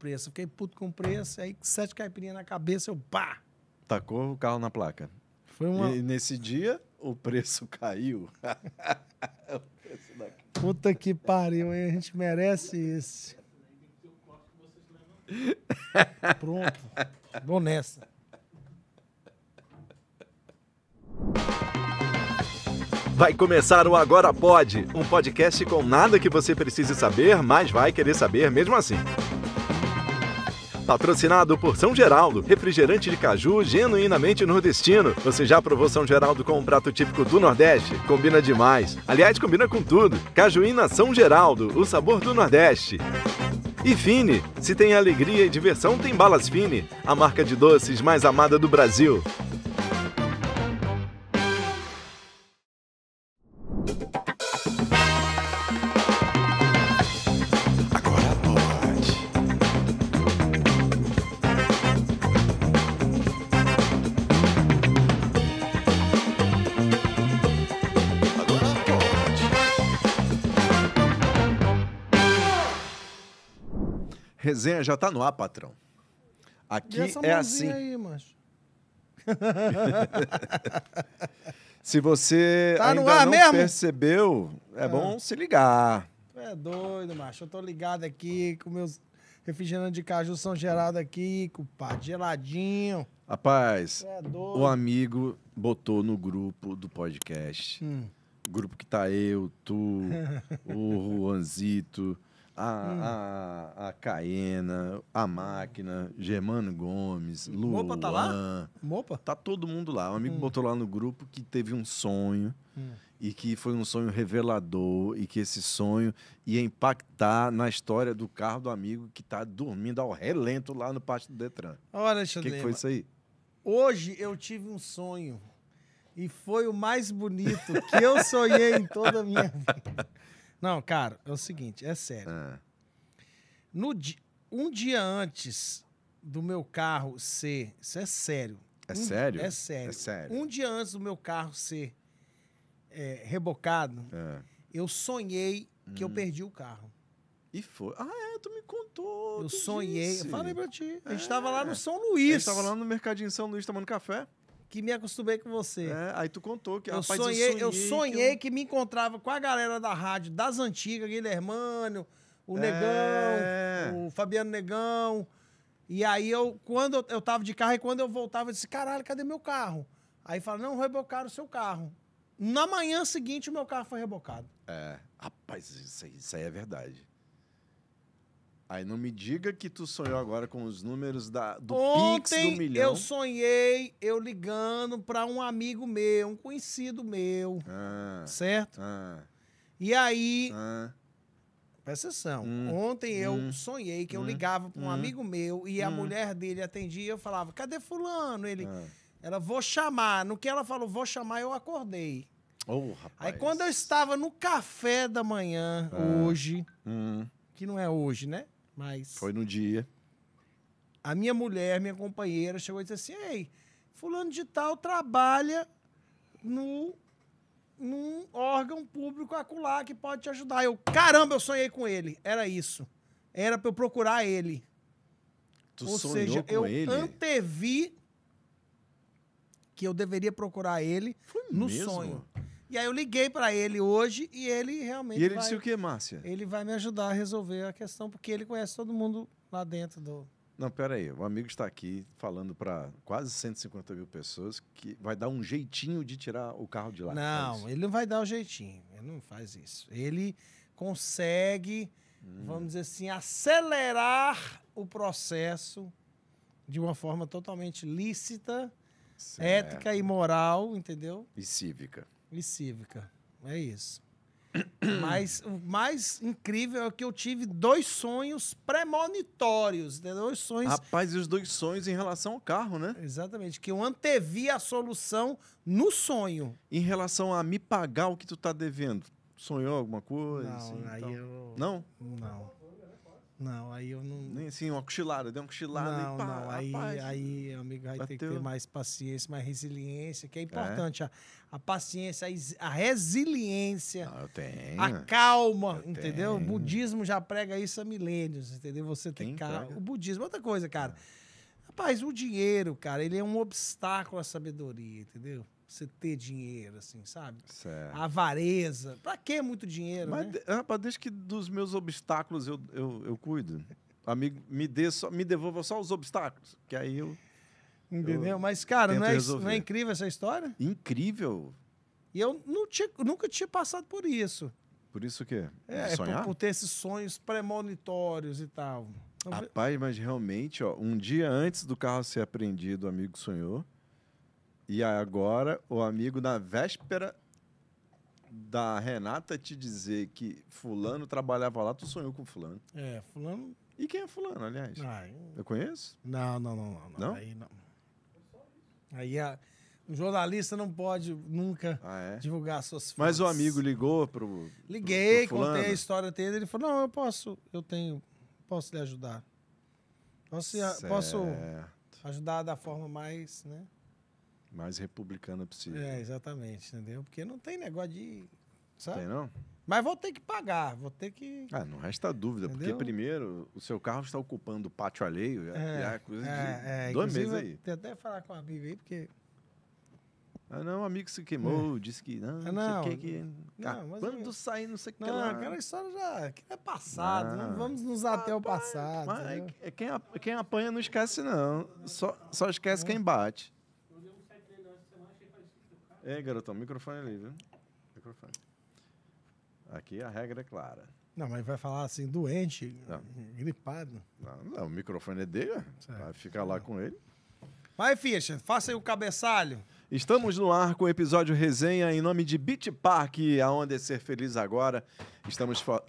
preço. Fiquei puto com o preço, aí sete caipirinhas na cabeça, eu pá! Tacou o carro na placa. Foi uma... E nesse dia, o preço caiu. o preço Puta que pariu, hein? A gente merece isso. Pronto. Vou nessa. Vai começar o Agora Pode, um podcast com nada que você precise saber, mas vai querer saber mesmo assim. Patrocinado por São Geraldo, refrigerante de caju genuinamente nordestino. Você já provou São Geraldo com um prato típico do Nordeste? Combina demais. Aliás, combina com tudo. Cajuína São Geraldo, o sabor do Nordeste. E Fini, se tem alegria e diversão, tem balas Fini, a marca de doces mais amada do Brasil. resenha já tá no ar, patrão. Aqui é assim. Aí, se você tá ainda não mesmo? percebeu, é, é bom se ligar. É doido, macho. Eu tô ligado aqui com meus refrigerante de caju São Geraldo aqui, com pá geladinho. Rapaz, é o amigo botou no grupo do podcast. Hum. Grupo que tá eu, tu, o Juanzito, a, hum. a, a Caena, a Máquina, Germano Gomes, Luan. Mopa tá lá? Mopa? Tá todo mundo lá. Um amigo hum. botou lá no grupo que teve um sonho hum. e que foi um sonho revelador e que esse sonho ia impactar na história do carro do amigo que tá dormindo ao relento lá no pátio do Detran. Olha, Alexandre. O que, que foi isso aí? Hoje eu tive um sonho e foi o mais bonito que eu sonhei em toda a minha vida. Não, cara, é o seguinte, é sério. Ah. No di... Um dia antes do meu carro ser. Isso é sério. É, um sério? é sério? É sério. Um dia antes do meu carro ser é, rebocado, ah. eu sonhei que hum. eu perdi o carro. E foi. Ah, é, tu me contou. Eu sonhei. Disse. Eu falei pra ti. A gente é. tava lá no é. São Luís. A gente tava lá no Mercadinho São Luís tomando café que me acostumei com você. É, aí tu contou que eu rapaz, sonhei, eu sonhei, eu sonhei que, eu... que, me encontrava com a galera da rádio das antigas, Guilhermano, o é... Negão, o Fabiano Negão. E aí eu, quando eu, eu tava de carro, e quando eu voltava, eu disse, caralho, cadê meu carro? Aí fala, não, rebocaram o seu carro. Na manhã seguinte, o meu carro foi rebocado. É, rapaz, isso aí, isso aí é verdade. Aí não me diga que tu sonhou agora com os números da, do Ontem Pix do milhão. Eu sonhei eu ligando para um amigo meu, um conhecido meu. Ah, certo? Ah, e aí. Ah, presta atenção. Hum, ontem eu hum, sonhei que eu hum, ligava para um hum, amigo meu e a hum. mulher dele atendia e eu falava: cadê Fulano? Ele. Ah. Ela, vou chamar. No que ela falou, vou chamar, eu acordei. Oh, rapaz. Aí quando eu estava no café da manhã, ah. hoje, que não é hoje, né? Mas. Foi no dia. A minha mulher, minha companheira, chegou e disse assim: Ei, fulano de tal trabalha no, num órgão público acular que pode te ajudar. Eu, caramba, eu sonhei com ele. Era isso. Era para eu procurar ele. Tu Ou seja, eu ele? antevi que eu deveria procurar ele Foi no mesmo? sonho. E aí eu liguei para ele hoje e ele realmente. E ele vai, disse o que, Márcia? Ele vai me ajudar a resolver a questão, porque ele conhece todo mundo lá dentro do. Não, pera aí. O amigo está aqui falando para quase 150 mil pessoas que vai dar um jeitinho de tirar o carro de lá. É não, é ele não vai dar um jeitinho. Ele não faz isso. Ele consegue, hum. vamos dizer assim, acelerar o processo de uma forma totalmente lícita, certo. ética e moral, entendeu? E cívica e cívica. É isso. Mas o mais incrível é que eu tive dois sonhos premonitórios, né? dois sonhos. Rapaz, e os dois sonhos em relação ao carro, né? Exatamente, que eu antevi a solução no sonho. Em relação a me pagar o que tu tá devendo, sonhou alguma coisa? Não, assim, aí então? eu... não. Não. Não, aí eu não. Nem assim, uma cochilada, deu uma cochilada não, e pá, não. Aí, aí, amigo, aí bateu. tem que ter mais paciência, mais resiliência, que é, é. importante. É. A, a paciência, a, resiliência. Ah, eu tenho. A calma, eu entendeu? Tenho. O budismo já prega isso há milênios, entendeu? Você tem calma. O budismo, é outra coisa, cara. Rapaz, o dinheiro, cara, ele é um obstáculo à sabedoria, entendeu? você ter dinheiro, assim, sabe? Certo. A avareza. Pra que muito dinheiro? Mas, né? rapaz, desde que dos meus obstáculos eu, eu, eu cuido. Amigo, me, dê só, me devolva só os obstáculos, que aí eu. Entendeu? Eu Mas, cara, não é, não é incrível essa história? Incrível. E eu não tinha, nunca tinha passado por isso. Por isso o quê? É, é por, por, ter esses sonhos premonitórios e tal. Então, rapaz, mas realmente, ó, um dia antes do carro ser apreendido, o amigo sonhou. E agora, o amigo na véspera da Renata te dizer que fulano trabalhava lá, tu sonhou com fulano. É, fulano... E quem é fulano, aliás? Ah, eu... eu... conheço? Não, não, não. Não? não. Aí não. Aí a... Um jornalista não pode nunca ah, é? divulgar suas fontes. Mas o amigo ligou pro. Liguei, pro, pro contei a história dele. Ele falou: não, eu posso, eu tenho, posso lhe ajudar. Posso, posso ajudar da forma mais, né? Mais republicana possível. É, exatamente, entendeu? Porque não tem negócio de. Sabe? Tem não? Mas vou ter que pagar, vou ter que. Ah, não resta dúvida, Entendeu? porque primeiro o seu carro está ocupando o pátio alheio, é, é coisa é, de é, dois meses aí. Tem até falar com um amigo aí, porque. Ah, não, o um amigo se queimou, é. disse que não, ah, não, sei o que. Tá, quando eu... sair, não sei o que não, lá. aquela história já é passado, não ah, vamos nos até o passado. Mas, é é quem, apanha não esquece, não. Só, só esquece quem bate. Ei, garotão, microfone ali, viu? Microfone. Aqui a regra é clara. Não, mas vai falar assim, doente, não. gripado. Não, não, o microfone é dele, certo. vai ficar lá com ele. Vai, Fischer, faça aí o cabeçalho. Estamos no ar com o episódio resenha em nome de Beach Park, aonde é ser feliz agora. Estamos... Fo...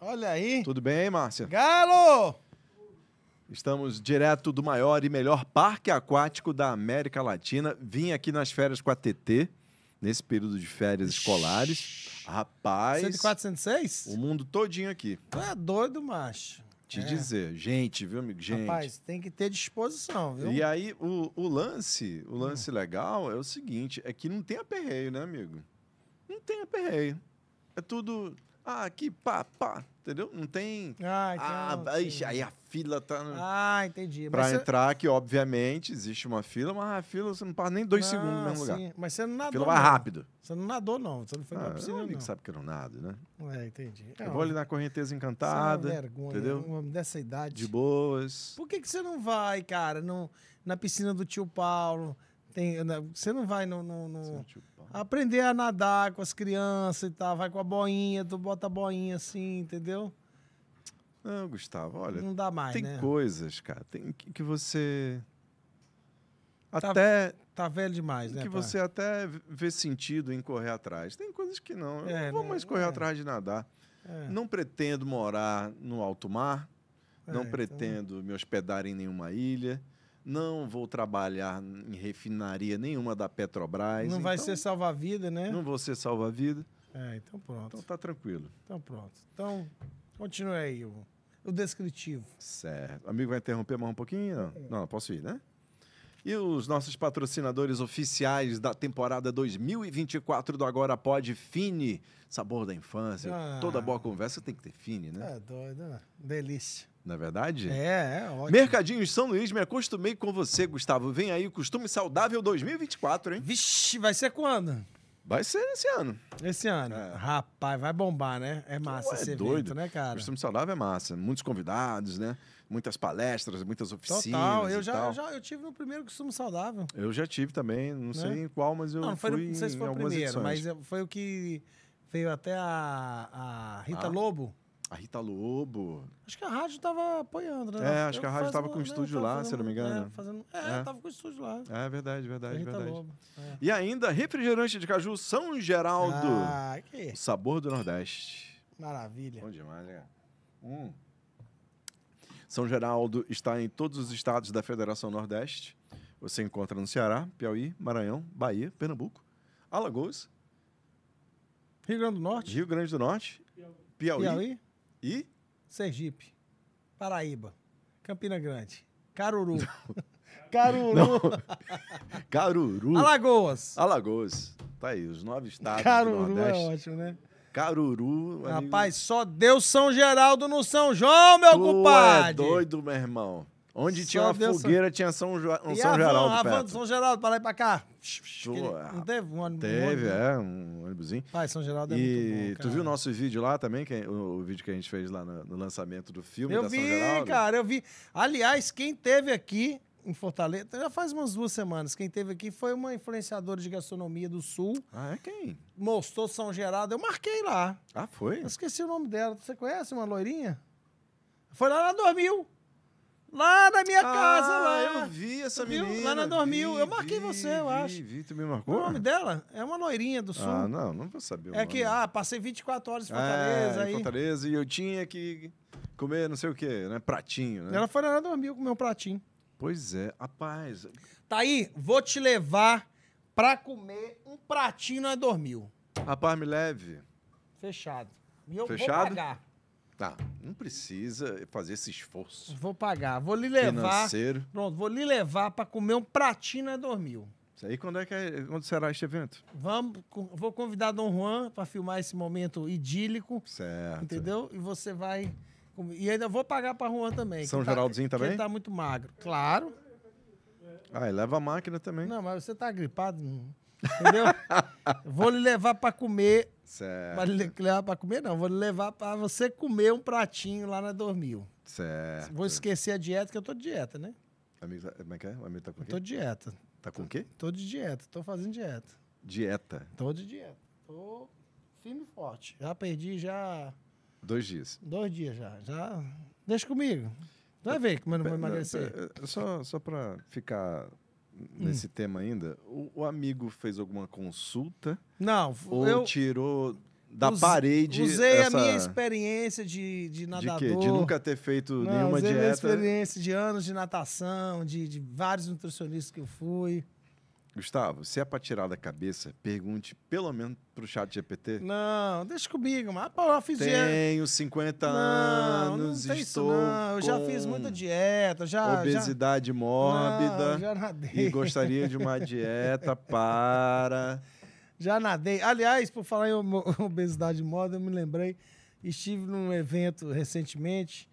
Olha aí. Tudo bem, Márcia? Galo! Estamos direto do maior e melhor parque aquático da América Latina. Vim aqui nas férias com a TT, nesse período de férias escolares. Rapaz. 104, 106? O mundo todinho aqui. Tu é doido, macho. Te é. dizer, gente, viu, amigo? Gente. Rapaz, tem que ter disposição, viu? E aí, o, o lance, o hum. lance hum. legal é o seguinte: é que não tem aperreio, né, amigo? Não tem aperreio. É tudo. Ah, aqui, pá, pá. Entendeu? Não tem. Ah, então, ah, ixi, aí a fila tá. No... Ah, entendi. Para você... entrar que obviamente, existe uma fila, mas a fila você não passa nem dois ah, segundos no mesmo sim. lugar. Mas você não nadou. A fila vai rápido. Você não nadou, não. Você não foi ah, na piscina. Não. sabe que eu não nado, né? É, entendi. Eu é, vou ali na correnteza é encantada. Você é vergonha, entendeu? Um dessa idade. De boas. Por que, que você não vai, cara, no, na piscina do tio Paulo? Tem, né, você não vai no. no, no... Tipo, aprender a nadar com as crianças e tal, vai com a boinha, tu bota a boinha assim, entendeu? Não, Gustavo, olha. Não dá mais. Tem né? coisas, cara, tem que você. Tá, até. Tá, velho demais, né? Que pai? Tá? você até vê sentido em correr atrás. Tem coisas que não. Eu é, não vou né? mais correr é. atrás de nadar. É. Não pretendo morar no alto mar. não é, então, né? pretendo então... me hospedar em nenhuma ilha não vou trabalhar em refinaria nenhuma da Petrobras. Não vai então ser salva-vida, né? Não vou ser salva-vida. É, então pronto. Então tá tranquilo. Então pronto. Então, continue aí o, o descritivo. Certo. O amigo vai interromper mais um pouquinho? Não, é. não posso ir, né? E os nossos patrocinadores oficiais da temporada 2024 do Agora Pode, Fini, sabor da infância. Ah. Toda boa conversa tem que ter Fini, né? É doido, né? Delícia. Na é verdade? É, é ótimo. Mercadinhos São Luís, me acostumei com você, Gustavo. Vem aí, Costume Saudável 2024, hein? Vixe, vai ser quando? Vai ser esse ano. Esse ano. É. Rapaz, vai bombar, né? É massa Ué, esse é evento, doido. né, cara? Costume saudável é massa. Muitos convidados, né? Muitas palestras, muitas oficinas. Total. Eu, já, tal. Eu, já eu tive no primeiro costume saudável. Eu já tive também. Não né? sei em qual, mas eu não, não foi, não sei se foi o primeiro, edições. mas foi o que veio até a, a Rita ah. Lobo. A Rita Lobo. Acho que a rádio estava apoiando, né? É, acho eu que a rádio estava com o estúdio lá, fazendo, se não me engano. É, fazendo, é, é. tava com o estúdio lá. É verdade, verdade, verdade. Lobo, é. E ainda, refrigerante de caju São Geraldo. Ah, que... O sabor do Nordeste. Maravilha. Bom demais, né? Hum. São Geraldo está em todos os estados da Federação Nordeste. Você encontra no Ceará, Piauí, Maranhão, Bahia, Pernambuco, Alagoas. Rio Grande do Norte. Rio Grande do Norte. Piauí. Piauí e? Sergipe, Paraíba, Campina Grande, Caruru. Caruru. Não. Caruru. Alagoas. Alagoas. Tá aí, os nove estados Caruru do é Nordeste. é ótimo, né? Caruru. Rapaz, amigo. só deu São Geraldo no São João, meu tu é compadre. É doido, meu irmão. Onde Só tinha uma Deus fogueira, Deus. tinha São, jo... um São a Geraldo. Van, a van do São Geraldo, para lá e para cá. Tu, não teve um ônibus? Teve, né? é, um ônibusinho. Pai, São Geraldo é e muito bom, tu viu o nosso vídeo lá também, que, o, o vídeo que a gente fez lá no, no lançamento do filme eu da vi, São Geraldo? Eu vi, cara, eu vi. Aliás, quem teve aqui em Fortaleza, já faz umas duas semanas. Quem teve aqui foi uma influenciadora de gastronomia do Sul. Ah, é quem? Mostrou São Geraldo. Eu marquei lá. Ah, foi? Eu esqueci o nome dela. Você conhece uma loirinha? Foi lá ela dormiu Lá na minha ah, casa, lá. Ah, eu vi essa menina. Viu? Lá na dormiu Vi, eu marquei vi, você, eu vi, acho. Vi, tu me marcou? O nome dela é uma loirinha do sul. Ah, não, não vou saber. é nome. que, ah, passei 24 horas em é, Fortaleza. É, aí. Em Fortaleza, e eu tinha que comer não sei o quê, né? Pratinho, né? Ela foi lá na dormiu comer um pratinho. Pois é, rapaz. Tá aí, vou te levar pra comer um pratinho na dormiu. Rapaz, me leve. Fechado. E eu Fechado? vou pagar. Tá, não precisa fazer esse esforço. Vou pagar, vou lhe levar. Financeiro. Pronto, vou lhe levar para comer um pratinho e né, dormir. Isso aí, quando é que é, quando será este evento? Vamos, vou convidar Dom Juan para filmar esse momento idílico. Certo. Entendeu? E você vai e ainda vou pagar para Juan também. São Geraldinho tá, também? Ele tá muito magro. Claro. Ah, e leva a máquina também. Não, mas você tá gripado, hum, entendeu? Vou lhe levar para comer. Certo. lhe levar para comer, não. Vou lhe levar para você comer um pratinho lá na Dormil. Certo. Vou esquecer a dieta, que eu tô de dieta, né? Amigo, tá, como é que é? O amigo tá com quê? tô de dieta. Tá com o quê? Tô de dieta, tô fazendo dieta. Dieta? Tô de dieta. Tô firme e forte. Já perdi já. Dois dias. Dois dias já. Já. Deixa comigo. Vai ver como eu não vou emagrecer. Eh, só, só para ficar nesse hum. tema ainda, o, o, amigo fez alguma consulta? Não, ou eu... tirou da Us, parede. Usei essa... a minha experiência de, de nadador. De, quê? de nunca ter feito Não, nenhuma usei dieta. Usei minha experiência de anos de natação, de, de vários nutricionistas que eu fui. Gustavo, se é para tirar da cabeça, pergunte pelo menos pro chat GPT. Não, deixa comigo, mas pô, eu fiz Tenho 50 não, anos, não estou isso, não. Eu já fiz muita dieta, já obesidade já... mórbida. Não, já nadei. E gostaria de uma dieta para Já nadei. Aliás, por falar em obesidade mórbida, eu me lembrei, estive num evento recentemente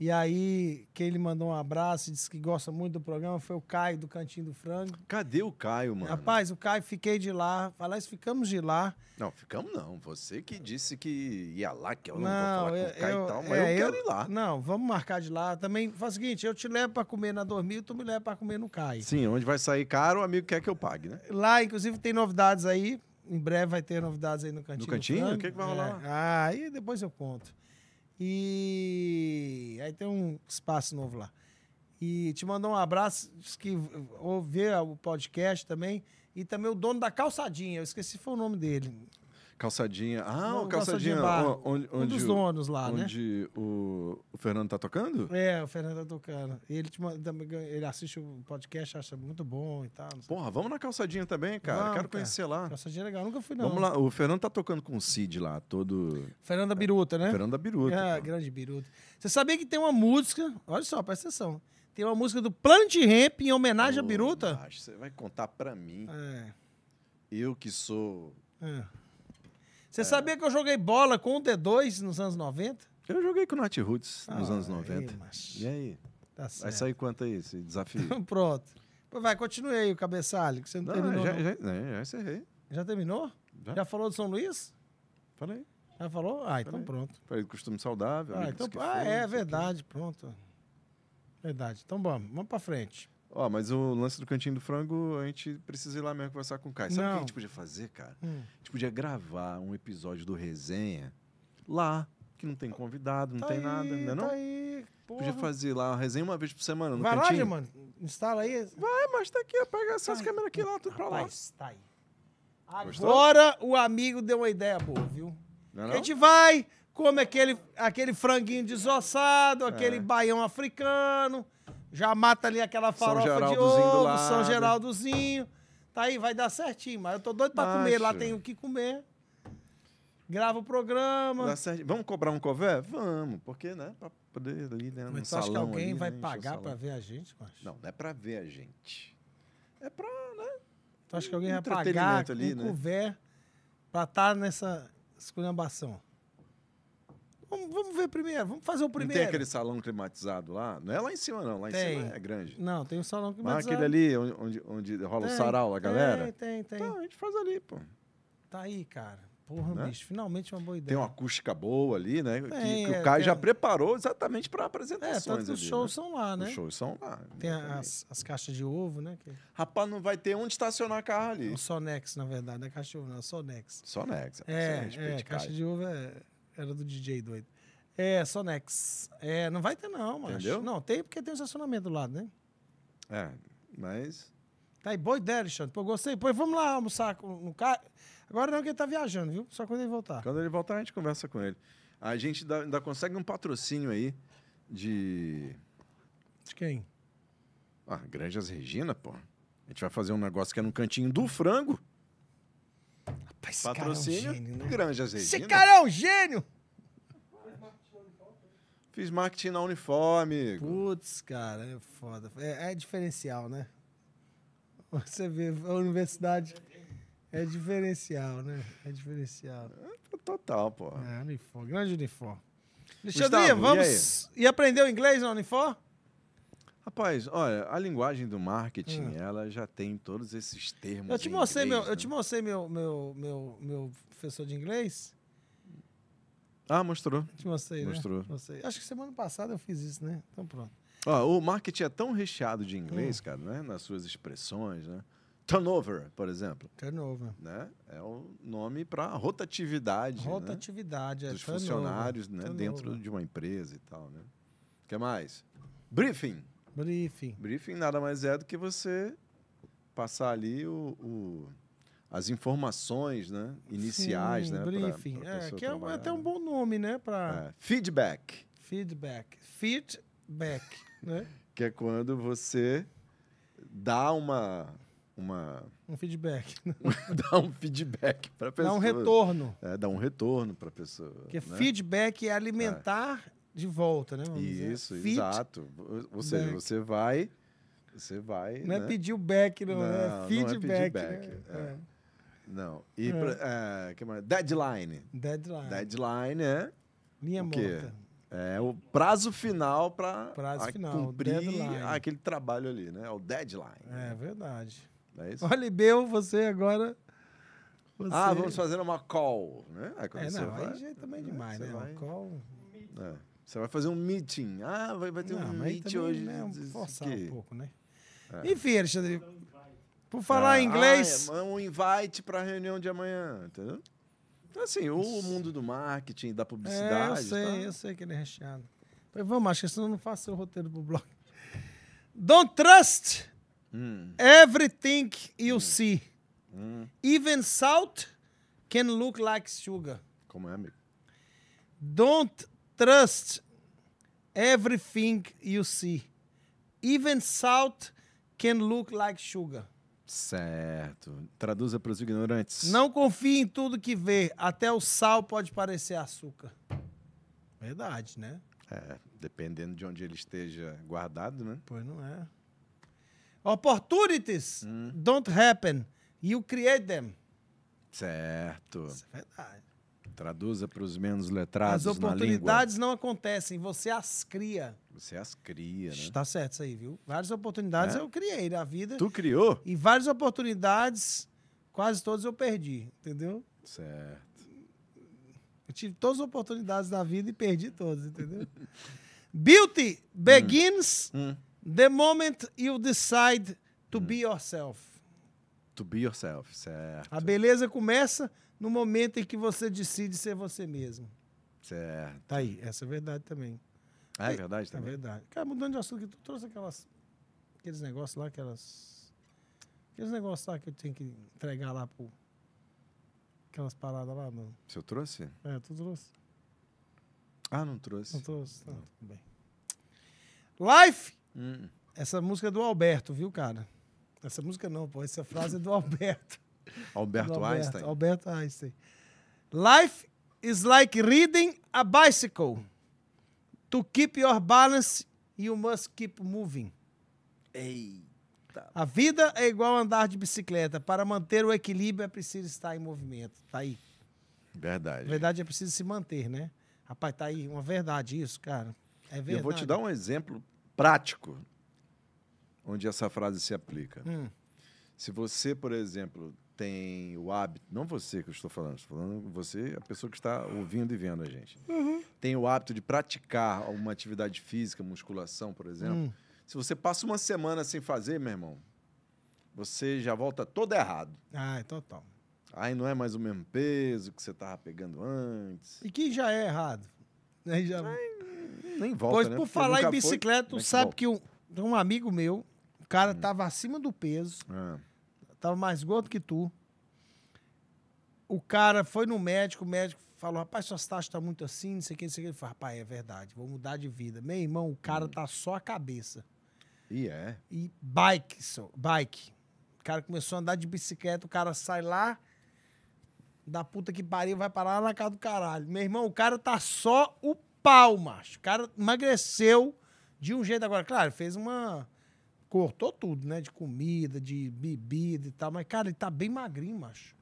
e aí, quem ele mandou um abraço e disse que gosta muito do programa foi o Caio, do Cantinho do Frango. Cadê o Caio, mano? Rapaz, o Caio, fiquei de lá. Falar isso, ficamos de lá. Não, ficamos não. Você que disse que ia lá, que eu não, não vou falar eu, com o Caio eu, e tal, mas é, eu quero eu, ir lá. Não, vamos marcar de lá. Também faz o seguinte, eu te levo para comer na Dormir tu me leva para comer no Caio. Sim, onde vai sair caro, o amigo quer que eu pague, né? Lá, inclusive, tem novidades aí. Em breve vai ter novidades aí no Cantinho No Cantinho? O que, que vai rolar? É. Ah, aí depois eu conto. E aí tem um espaço novo lá. E te mandou um abraço, diz que ouve o podcast também. E também o dono da calçadinha, eu esqueci foi o nome dele. Calçadinha. Ah, o calçadinha. calçadinha onde, onde, um dos donos lá, onde né? Onde o, o Fernando tá tocando? É, o Fernando tá tocando. Ele, te, ele assiste o podcast, acha muito bom e tal. Porra, vamos na calçadinha também, cara. Quero conhecer lá. Calçadinha é legal, nunca fui, não. Vamos lá, o Fernando tá tocando com o Cid lá, todo. Fernanda Biruta, né? Fernanda Biruta. É, grande Biruta. Você sabia que tem uma música, olha só, presta atenção. Tem uma música do Planet Ramp em homenagem oh, à Biruta? Acho você vai contar pra mim. É. Eu que sou. É você é. sabia que eu joguei bola com o D2 nos anos 90? Eu joguei com o Nat Roots ah, nos anos 90. Aí, mas... E aí? Tá certo. Vai sair quanto aí esse desafio? Pronto. Vai, continue aí o cabeçalho, que você não, não terminou. Já, não. Já, já, né, já encerrei. Já terminou? Já. já falou do São Luís? Falei. Já falou? Ah, então pronto. Falei do costume saudável. Ah, então, ah é, é verdade, pronto. Verdade. Então vamos, vamos para frente. Ó, mas o lance do cantinho do frango, a gente precisa ir lá mesmo conversar com o Caio. Sabe o que a gente podia fazer, cara? Hum. A gente podia gravar um episódio do resenha lá, que não tem convidado, não tá tem aí, nada, ainda é tá não? Aí, podia fazer lá uma resenha uma vez por semana no Vai cantinho. Vai lá, mano. Instala aí. Vai, mas tá aqui, ó, pega essas tá câmeras aqui lá, tudo pra lá. Tá aí. Agora o amigo deu uma ideia boa, viu? Não, não? É a gente vai, come aquele, aquele franguinho desossado, é. aquele é. baião africano. Já mata ali aquela farofa de ovo, São Geraldozinho. Tá aí, vai dar certinho, mas eu tô doido pra comer, lá tem o que comer. Grava o programa. Vamos cobrar um cover? Vamos, porque, né? Pra poder ali, né? Mas tu acha que alguém ali, vai né, pagar pra ver a gente, Macho? Não, não é pra ver a gente. É pra, né? Tu acha que alguém vai pagar ali, um né? cover pra estar tá nessa esculhambação? Vamos, vamos ver primeiro, vamos fazer o primeiro. Não tem aquele salão climatizado lá? Não é lá em cima, não. Lá em cima é grande. Não, tem um salão climatizado. Mas aquele ali onde, onde rola tem, o sarau, a galera? Tem, tem, tem. Tá, então, a gente faz ali, pô. Tá aí, cara. Porra, né? bicho, finalmente uma boa ideia. Tem uma acústica boa ali, né? Tem, que, que o é, Caio já preparou exatamente para apresentações. É, tanto que os né? shows né? são lá, né? Os shows são lá. Tem as, as, caixas de ovo, né? Que... Rapaz, não vai ter onde estacionar carro ali. O é Sonex, na verdade, não é caixa de ovo, não, é Sonex. Sonex, é, é, é caixa de ovo é era do DJ doido. É, Sonex. É, não vai ter, não, mano. Entendeu? Não, tem porque tem um estacionamento do lado, né? É, mas. Tá aí, boa ideia, Alexandre. Pô, gostei. Pô, vamos lá almoçar no carro. Agora não, que ele tá viajando, viu? Só quando ele voltar. Quando ele voltar, a gente conversa com ele. A gente ainda consegue um patrocínio aí de. De quem? Ah, Granjas Regina, pô. A gente vai fazer um negócio que é no cantinho do frango. Rapaz, Patrocínio, cara é um gênio, né? Granja Azeitona. Esse cara é um gênio! Fiz marketing na uniforme. Putz, cara, é foda. É, é, diferencial, né? Você vê, a universidade é diferencial, né? É diferencial. É total, pô. É, uniforme, grande uniforme. Alexandria, vamos. E, e aprendeu inglês na uniforme? Rapaz, olha, a linguagem do marketing, hum. ela já tem todos esses termos. Eu te mostrei, inglês, meu, né? eu te mostrei meu, meu, meu, meu professor de inglês. Ah, mostrou. Eu te mostrei, né? mostrou. né? Acho que semana passada eu fiz isso, né? Então pronto. Ó, o marketing é tão recheado de inglês, hum. cara, né? Nas suas expressões, né? Turnover, por exemplo. Turnover. Né? É o nome para rotatividade. Rotatividade, né? é. Dos turnover, funcionários, né? Dentro de uma empresa e tal, né? O que mais? Briefing. Briefing. Briefing nada mais é do que você passar ali o, o as informações né, iniciais. Sim, né, briefing. Pra, pra é, que é, é até um né? bom nome, né? Pra... É, feedback. Feedback. Feedback. né? Que é quando você dá uma. uma um feedback. Né? dá um feedback para a pessoa. Dá um retorno. É, dá um retorno para a pessoa. Porque né? feedback é alimentar é de volta, né? Isso, dizer. exato. Ou seja, back. você vai. Você vai. Não é né? é pedir o back, não, né? não Feedback. Não, é feedback, né? É. é. não. e é. Pra, é, que mais? deadline. Deadline. Deadline é. Linha morta. É o prazo final para cumprir deadline. aquele trabalho ali, né? É o deadline. É verdade. É isso? Olha, Bel, você agora. Ah, você... Ah, vamos fazer uma call, né? Aí, é, não, você vai, já é também né? demais, né? Vai... Uma call. É. Você vai fazer um meeting. Ah, vai, vai ter não, um meeting hoje. É um forçar um pouco, né? É. Enfim, Alexandre, por falar ah, inglês. Ah, é um invite para a reunião de amanhã, entendeu? Então, assim, o mundo do marketing, da publicidade. É, eu sei, tá? eu sei que ele é recheado. Mas vamos, acho que senão eu não faço seu roteiro pro blog. Don't trust hum. everything you hum. see. Hum. Even salt can look like sugar. Como é, amigo? Don't trust everything you see. Even salt can look like sugar. Certo. Traduza para os ignorantes. Não confie em tudo que vê. Até o sal pode parecer açúcar. Verdade, né? É, dependendo de onde ele esteja guardado, né? Pois não é. Opportunities hum. don't happen. You create them. Certo. Isso é verdade. Traduza para os menos letrados. As oportunidades não acontecem, você as cria. Você as cria, né? Está certo isso aí, viu? Várias oportunidades é? eu criei na vida. Tu criou? E várias oportunidades, quase todas eu perdi, entendeu? Certo. Eu tive todas as oportunidades da vida e perdi todas, entendeu? Beauty begins hum. hum. the moment you decide to hum. be yourself. To be yourself, certo. A beleza começa no momento em que você decide ser você mesmo. Certo. Tá aí, essa é verdade também. Ah, é verdade é também? É verdade. Cara, mudando de assunto, tu trouxe aquelas, aqueles negócios lá, aquelas... Aqueles negócios lá que eu tenho que entregar lá pro... Aquelas paradas lá, mano. eu trouxe? É, tu trouxe. Ah, não trouxe. Não trouxe, não. Tá, não. Tudo bem. Life! Hum. Essa música é do Alberto, viu, cara? Essa música não, pô. Essa frase é do Alberto. Alberto, Alberto Einstein. Alberto Einstein. Life is like riding a bicycle. To keep your balance, you must keep moving. Eita. A vida é igual andar de bicicleta. Para manter o equilíbrio é preciso estar em movimento. Está aí. Verdade. verdade é preciso se manter, né? Rapaz, está aí uma verdade isso, cara. É verdade. Eu vou te dar um exemplo prático onde essa frase se aplica. Hum. Se você, por exemplo, tem o hábito, não você que eu estou falando, estou falando você, a pessoa que está ouvindo e vendo a gente, uhum. tem o hábito de praticar alguma atividade física, musculação, por exemplo, hum. se você passa uma semana sem fazer, meu irmão, você já volta todo errado. Ah, é total. Aí não é mais o mesmo peso que você estava pegando antes. E que já é errado. Né? Aí já... nem volta, Pois, né? por falar em é bicicleta, foi... tu sabe que, que um, um amigo meu, o cara estava hum. acima do peso... É Tava mais gordo que tu. O cara foi no médico, o médico falou: rapaz, suas taxas estão tá muito assim, não sei o que, não sei o que. Ele falou: rapaz, é verdade, vou mudar de vida. Meu irmão, o cara hum. tá só a cabeça. E é. E bike, só, bike. O cara começou a andar de bicicleta, o cara sai lá da puta que pariu, vai parar lá na casa do caralho. Meu irmão, o cara tá só o pau, macho. O cara emagreceu de um jeito agora. Claro, fez uma cortou tudo, né? De comida, de bebida e tal. Mas, cara, ele tá bem magrinho, macho.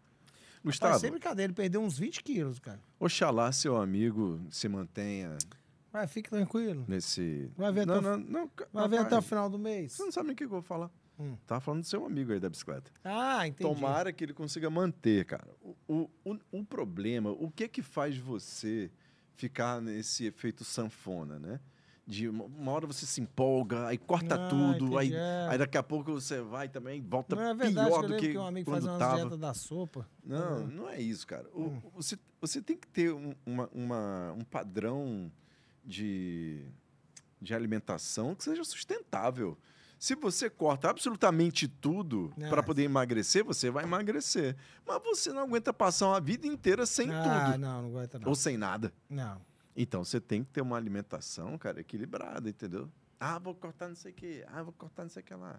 Gustavo. Rapaz, sem brincadeira, ele perdeu uns 20 quilos, cara. Oxalá seu amigo se mantenha. Mas fique tranquilo. Nesse. Vai ver, não, até, não, não, vai ver até o final do mês. Você não sabe nem o que eu vou falar. Hum. Tava tá falando do seu amigo aí da bicicleta. Ah, entendi. Tomara que ele consiga manter, cara. O, o, o, problema, o que que faz você ficar nesse efeito sanfona, né? de uma hora você se empolga, aí corta ah, tudo, aí, é. aí daqui a pouco você vai também volta não, é verdade, pior do que, que um amigo quando faz tava. Dieta da sopa. Não, uhum. não é isso, cara. O, hum. você, você tem que ter um, uma, uma, um padrão de, de alimentação que seja sustentável. Se você corta absolutamente tudo para poder emagrecer, você vai emagrecer. Mas você não aguenta passar uma vida inteira sem ah, tudo. Não, não aguenta não. Ou sem nada. Não. Então você tem que ter uma alimentação, cara, equilibrada, entendeu? Ah, vou cortar não sei o quê. Ah, vou cortar não sei o que lá.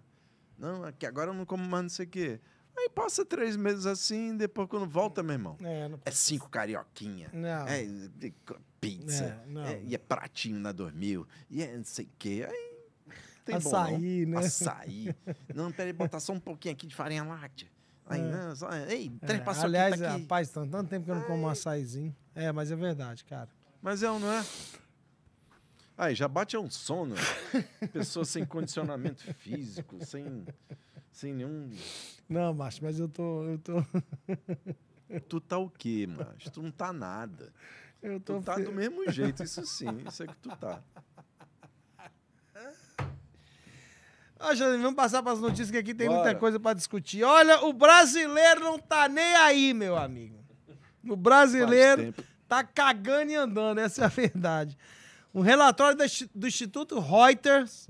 Não, aqui agora eu não como mais não sei o quê. Aí passa três meses assim, depois quando volta, meu irmão. É, não... é cinco carioquinha. Não. É pizza. É, é, e é pratinho na dormiu. E é não sei o quê. Aí. Tem Açaí, bom, né? Açaí. não, peraí, botar só um pouquinho aqui de farinha láctea. Aí, é. não, só, ei, três é, Aliás, tá aqui. rapaz, tanto, tanto tempo que eu não como um açaizinho. É, mas é verdade, cara. Mas é ou não é? Aí, já bate é um sono. Pessoa sem condicionamento físico, sem, sem nenhum. Não, Márcio, mas eu tô. Eu tô... tu tá o quê, Márcio? Tu não tá nada. Eu tô tu tá fe... do mesmo jeito, isso sim, isso é que tu tá. Ó, Janine, vamos passar para as notícias que aqui tem Bora. muita coisa para discutir. Olha, o brasileiro não tá nem aí, meu amigo. O brasileiro Tá cagando e andando, essa é a verdade. Um relatório do Instituto Reuters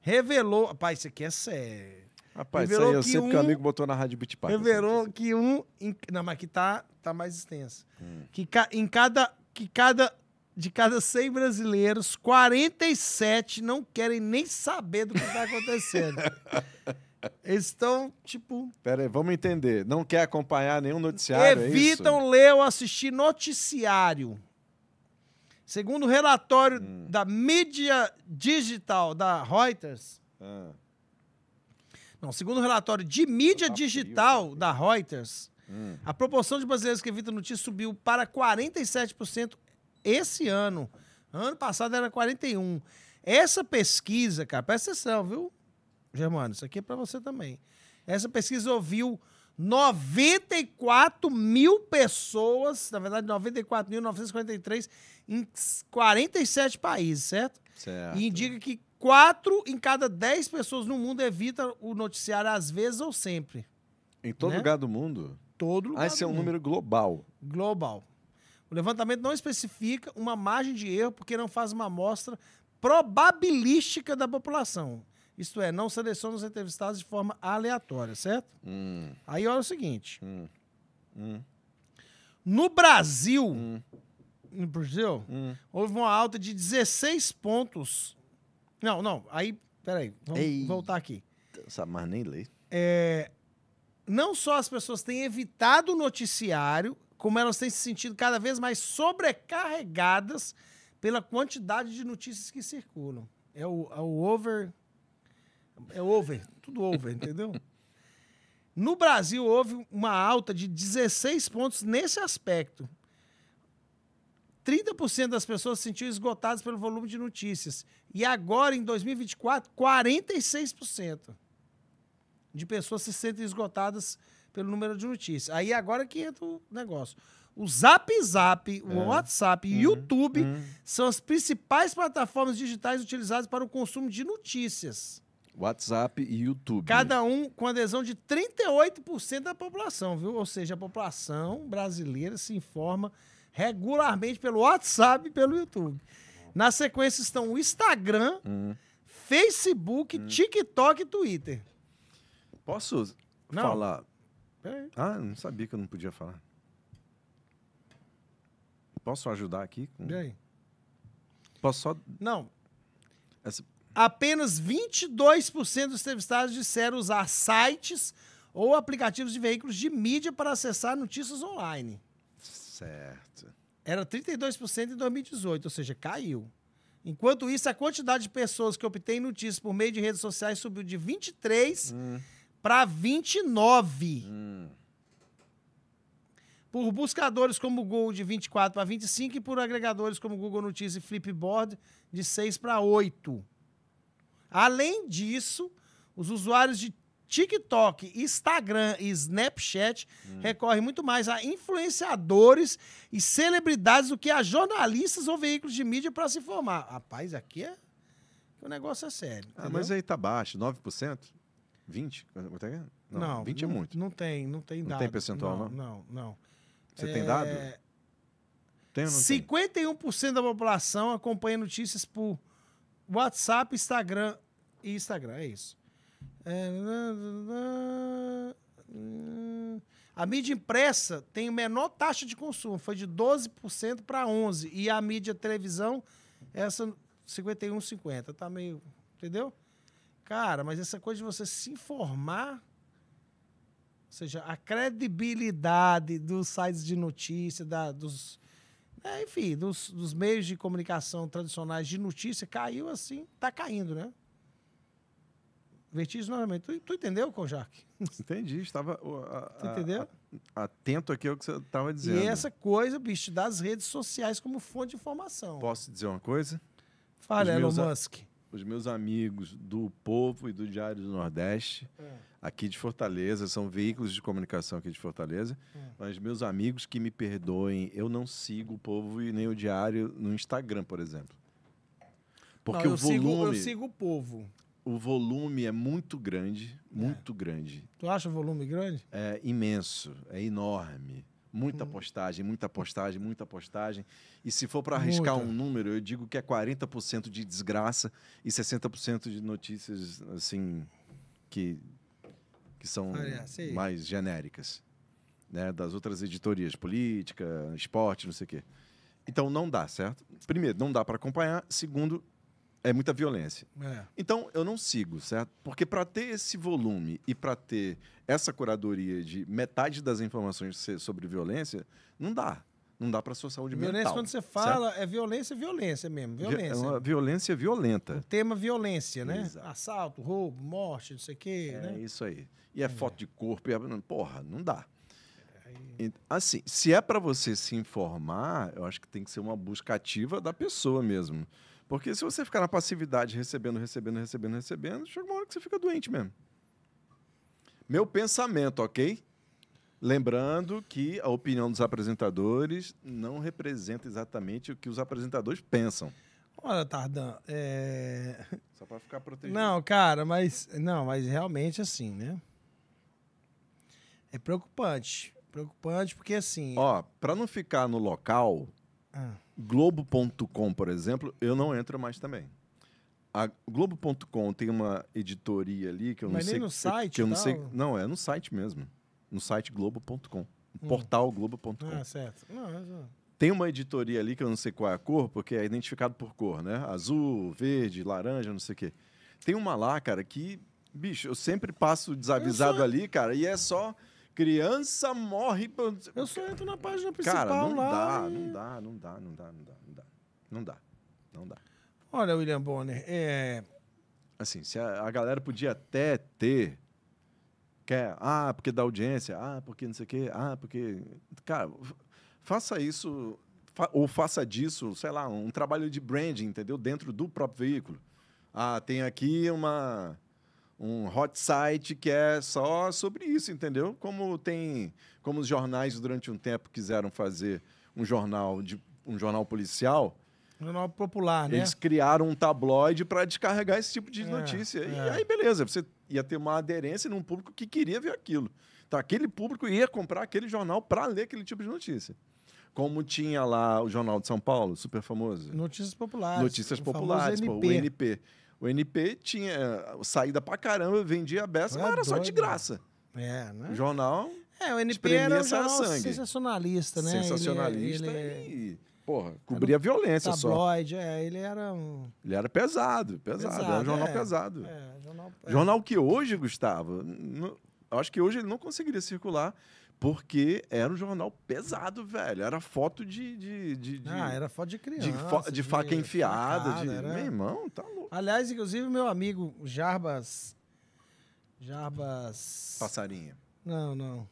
revelou. Rapaz, isso aqui é sério. Rapaz, revelou isso aí eu sei um, porque o amigo botou na Rádio Beat Park. Revelou que um. Não, mas aqui tá, tá mais extenso. Hum. Que ca, em cada. Que cada. De cada 100 brasileiros, 47 não querem nem saber do que está acontecendo. Eles estão, tipo. Pera aí, vamos entender. Não quer acompanhar nenhum noticiário. É evitam é ler ou assistir noticiário. Segundo o relatório hum. da mídia digital da Reuters. Ah. Não, segundo o relatório de mídia tá digital frio, da Reuters, hum. a proporção de brasileiros que evitam notícias subiu para 47% esse ano. Ano passado era 41%. Essa pesquisa, cara, presta atenção, viu? Germano, isso aqui é para você também. Essa pesquisa ouviu 94 mil pessoas, na verdade, 94.943 em 47 países, certo? Certo. E indica que 4 em cada 10 pessoas no mundo evita o noticiário às vezes ou sempre. Em todo né? lugar do mundo? Todo lugar. Ah, esse é um número global. Global. O levantamento não especifica uma margem de erro porque não faz uma amostra probabilística da população. Isto é, não seleciona os entrevistados de forma aleatória, certo? Hum. Aí olha o seguinte. Hum. Hum. No Brasil, hum. no Brasil, hum. houve uma alta de 16 pontos. Não, não, aí, peraí, vamos Ei. voltar aqui. Não sabe mais nem ler. É, não só as pessoas têm evitado o noticiário, como elas têm se sentido cada vez mais sobrecarregadas pela quantidade de notícias que circulam. É o, é o over é over, tudo over, entendeu? No Brasil houve uma alta de 16 pontos nesse aspecto. 30% das pessoas se sentiam esgotadas pelo volume de notícias. E agora, em 2024, 46% de pessoas se sentem esgotadas pelo número de notícias. Aí agora que entra o negócio. O Zap Zap, o é. WhatsApp e uhum. YouTube uhum. são as principais plataformas digitais utilizadas para o consumo de notícias. WhatsApp e YouTube. Cada um com adesão de 38% da população, viu? Ou seja, a população brasileira se informa regularmente pelo WhatsApp e pelo YouTube. Na sequência estão o Instagram, hum. Facebook, hum. TikTok e Twitter. Posso não. falar? Peraí. Ah, não sabia que eu não podia falar. Posso ajudar aqui? aí? Posso só. Não. Essa apenas 22% dos entrevistados disseram usar sites ou aplicativos de veículos de mídia para acessar notícias online. Certo. Era 32% em 2018, ou seja, caiu. Enquanto isso, a quantidade de pessoas que obtêm notícias por meio de redes sociais subiu de 23 hum. para 29. Hum. Por buscadores como Google de 24 para 25 e por agregadores como Google Notícias e Flipboard de 6 para 8. Além disso, os usuários de TikTok, Instagram e Snapchat hum. recorrem muito mais a influenciadores e celebridades do que a jornalistas ou veículos de mídia para se informar. Rapaz, aqui é... o negócio é sério. Ah, mas aí tá baixo, 9%? 20? É é? Não, não 20 é muito. Não tem, não tem não dado. Não tem percentual, não? Não, não. não. Você é... tem dado? É, tem ou não 51% tem? da população acompanha notícias por WhatsApp, Instagram e Instagram, é isso. É, a mídia impressa tem menor taxa de consumo, foi de 12% para 11%. E a mídia televisão, essa 51,50%. Tá meio. Entendeu? Cara, mas essa coisa de você se informar. Ou seja, a credibilidade dos sites de notícia, da, dos, é, enfim, dos, dos meios de comunicação tradicionais de notícia, caiu assim, tá caindo, né? vertiginosamente. Tu, tu entendeu, Conjac? Entendi, estava a, entendeu? A, atento aqui ao que você estava dizendo. E essa coisa, bicho, das redes sociais como fonte de informação. Posso dizer uma coisa? Fala, Elon Musk os meus amigos do Povo e do Diário do Nordeste, é. aqui de Fortaleza, são veículos de comunicação aqui de Fortaleza, é. mas meus amigos que me perdoem, eu não sigo o Povo e nem o Diário no Instagram, por exemplo. Porque não, o volume. Sigo, eu sigo o Povo. O volume é muito grande, é. muito é. grande. Tu acha o volume grande? É imenso, é enorme. Muita uhum. postagem, muita postagem, muita postagem. E se for para arriscar muita. um número, eu digo que é 40% de desgraça e 60% de notícias assim que, que são ah, é, mais genéricas, né, das outras editorias, política, esporte, não sei o quê. Então não dá, certo? Primeiro, não dá para acompanhar. Segundo, é muita violência. É. Então, eu não sigo, certo? Porque para ter esse volume e para ter essa curadoria de metade das informações sobre violência, não dá. Não dá para a sua saúde violência, mental. Violência, quando você fala, certo? é violência, violência mesmo. Violência. É uma violência violenta. O tema violência, né? Exato. Assalto, roubo, morte, não sei o quê. É né? isso aí. E é, é. foto de corpo. E é... Porra, não dá. É, assim, se é para você se informar, eu acho que tem que ser uma busca ativa da pessoa mesmo. Porque se você ficar na passividade, recebendo, recebendo, recebendo, recebendo, chega uma hora que você fica doente mesmo. Meu pensamento, ok? Lembrando que a opinião dos apresentadores não representa exatamente o que os apresentadores pensam. Olha, Tardan, é... Só para ficar protegido. Não, cara, mas... Não, mas realmente assim, né? É preocupante. Preocupante porque assim... Ó, para não ficar no local... Ah Globo.com, por exemplo, eu não entro mais também. A Globo.com tem uma editoria ali que eu Mas não sei. no site, que eu não sei. Não, é no site mesmo. No site Globo.com. Hum. Portal Globo.com. Ah, certo. Não, Tem uma editoria ali que eu não sei qual é a cor, porque é identificado por cor, né? Azul, verde, laranja, não sei o quê. Tem uma lá, cara, que, bicho, eu sempre passo desavisado ali, cara, e é só Criança morre. Eu só entro na página principal Cara, não lá. Dá, e... Não dá, não dá, não dá, não dá, não dá. Não dá. Não dá. Olha, William Bonner, é. Assim, se a, a galera podia até ter. Quer, ah, porque dá audiência, ah, porque não sei o quê, ah, porque. Cara, faça isso, fa ou faça disso, sei lá, um trabalho de branding, entendeu? Dentro do próprio veículo. Ah, tem aqui uma um hot site que é só sobre isso, entendeu? Como tem, como os jornais durante um tempo quiseram fazer um jornal de um jornal policial, um jornal popular, né? Eles criaram um tabloide para descarregar esse tipo de é, notícia. É. E aí beleza, você ia ter uma aderência num público que queria ver aquilo. Então aquele público ia comprar aquele jornal para ler aquele tipo de notícia como tinha lá o Jornal de São Paulo, super famoso. Notícias populares. Notícias populares, o, NP. Pô, o NP. O NP tinha eh, saída pra caramba, vendia a beça, mas é era doido. só de né? graça. É, né? O jornal. É, o NP era um jornal sangue. sensacionalista, né? É, sensacionalista ele, ele... É- e. Porra, cobria um violência tabloide, só. Tabloide, é, ele era um... Ele era pesado, pesado, pesado era um jornal é, pesado. É, jornal, jornal que hoje, Gustavo, não, acho que hoje ele não conseguiria circular porque era um jornal pesado, velho. Era foto de. de, de, de ah, era foto de criança. De, fo de faca enfiada. Facada, de... Era... Meu irmão, tá louco. Aliás, inclusive, meu amigo Jarbas. Jarbas. passarinha Não, não.